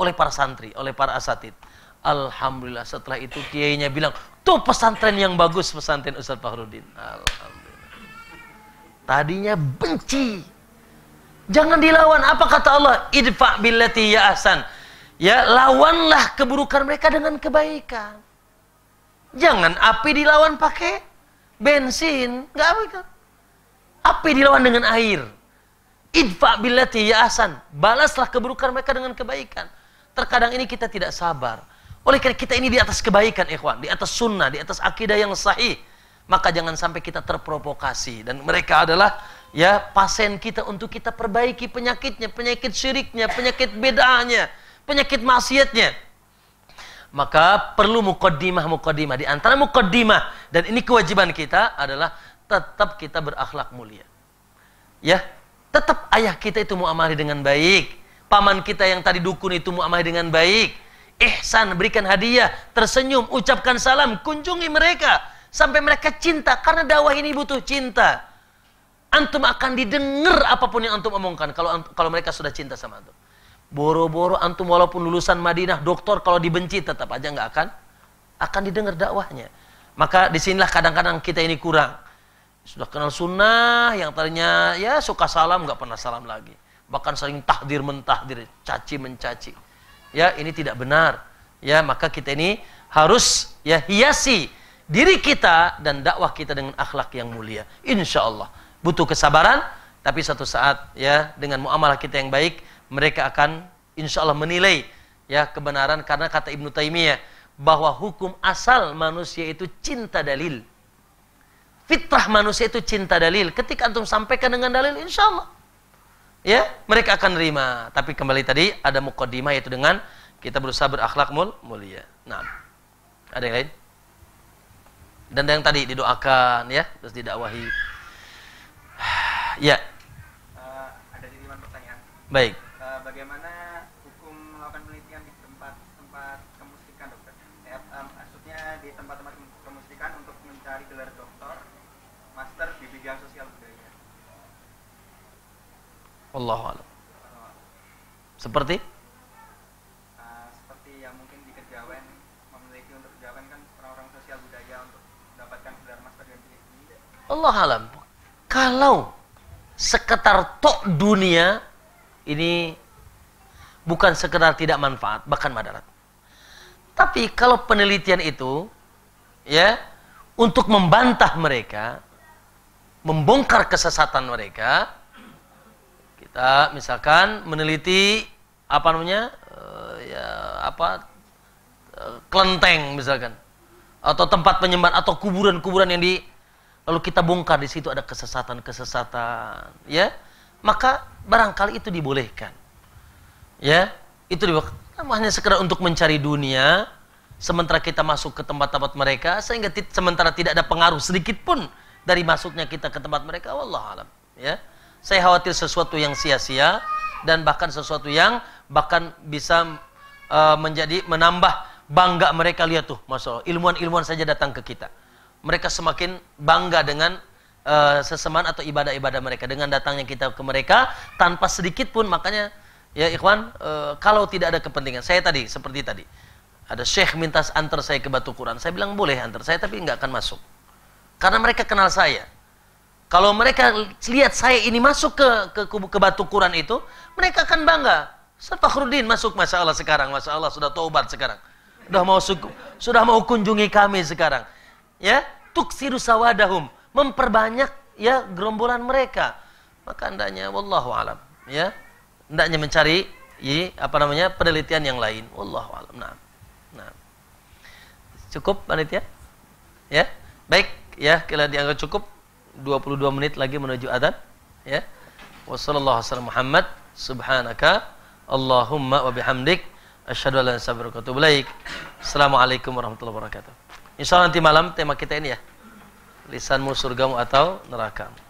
Oleh para santri, oleh para asatid. Alhamdulillah setelah itu kiainya bilang, tuh pesantren yang bagus pesantren Ustaz Fahrudin. Alhamdulillah. Tadinya benci. Jangan dilawan. Apa kata Allah? Idfa billati ya ahsan Ya, lawanlah keburukan mereka dengan kebaikan. Jangan api dilawan pakai bensin, nggak apa Api dilawan dengan air. Idfa billati ya asan. Balaslah keburukan mereka dengan kebaikan. Terkadang ini kita tidak sabar. Oleh karena kita ini di atas kebaikan, ikhwan, di atas sunnah, di atas akidah yang sahih. Maka jangan sampai kita terprovokasi dan mereka adalah ya pasien kita untuk kita perbaiki penyakitnya, penyakit syiriknya, penyakit bedanya penyakit maksiatnya. Maka perlu mukaddimah mukaddimah. Di antara mukaddimah dan ini kewajiban kita adalah tetap kita berakhlak mulia. Ya, tetap ayah kita itu muamalah dengan baik. Paman kita yang tadi dukun itu muamalah dengan baik. Ihsan, berikan hadiah, tersenyum, ucapkan salam, kunjungi mereka sampai mereka cinta karena dakwah ini butuh cinta. Antum akan didengar apapun yang antum omongkan kalau kalau mereka sudah cinta sama antum. Boro-boro antum walaupun lulusan Madinah, doktor kalau dibenci tetap aja nggak akan akan didengar dakwahnya. Maka disinilah kadang-kadang kita ini kurang. Sudah kenal sunnah, yang tadinya ya suka salam nggak pernah salam lagi. Bahkan sering tahdir mentahdir, caci mencaci. Ya ini tidak benar. Ya maka kita ini harus ya hiasi diri kita dan dakwah kita dengan akhlak yang mulia. Insya Allah butuh kesabaran, tapi satu saat ya dengan muamalah kita yang baik mereka akan insya Allah menilai ya kebenaran karena kata Ibnu Taimiyah bahwa hukum asal manusia itu cinta dalil. Fitrah manusia itu cinta dalil. Ketika antum sampaikan dengan dalil, insya Allah ya mereka akan terima Tapi kembali tadi ada mukaddimah yaitu dengan kita berusaha berakhlak mul mulia. Nah, ada yang lain? Dan yang tadi didoakan ya, terus didakwahi. ya. Eh, ada pertanyaan. Baik. Allah a'lam. Seperti? Ah, kan Allah alam. Kalau sekitar tok dunia ini bukan sekedar tidak manfaat bahkan madarat. Tapi kalau penelitian itu ya untuk membantah mereka, membongkar kesesatan mereka, kita misalkan meneliti apa namanya uh, ya apa uh, kelenteng misalkan atau tempat penyembahan atau kuburan-kuburan yang di lalu kita bongkar di situ ada kesesatan-kesesatan ya maka barangkali itu dibolehkan ya itu dibolehkan hanya sekedar untuk mencari dunia sementara kita masuk ke tempat-tempat mereka sehingga sementara tidak ada pengaruh sedikit pun dari masuknya kita ke tempat mereka wallah alam ya saya khawatir sesuatu yang sia-sia dan bahkan sesuatu yang bahkan bisa uh, menjadi menambah bangga mereka lihat tuh, masalah Allah, ilmuwan-ilmuwan saja datang ke kita. Mereka semakin bangga dengan uh, e, seseman atau ibadah-ibadah mereka dengan datangnya kita ke mereka tanpa sedikit pun makanya ya ikhwan uh, kalau tidak ada kepentingan saya tadi seperti tadi ada syekh minta antar saya ke batu Quran saya bilang boleh antar saya tapi nggak akan masuk karena mereka kenal saya kalau mereka lihat saya ini masuk ke ke, ke batu Quran itu, mereka akan bangga. Fakhruddin masuk Masya Allah sekarang, Masya Allah sudah taubat sekarang. Sudah mau sudah mau kunjungi kami sekarang. Ya, tuksiru sawadahum, memperbanyak ya gerombolan mereka. Maka hendaknya, wallahu alam, ya. Hendaknya mencari ya, apa namanya? penelitian yang lain. Wallahu alam. Nah. Nah. Cukup panitia? Ya. Baik, ya, kita dianggap cukup. 22 menit lagi menuju adzan ya wasallallahu Muhammad subhanaka Allahumma wa bihamdik asyhadu an la assalamualaikum warahmatullahi wabarakatuh insyaallah nanti malam tema kita ini ya lisanmu surgamu atau nerakamu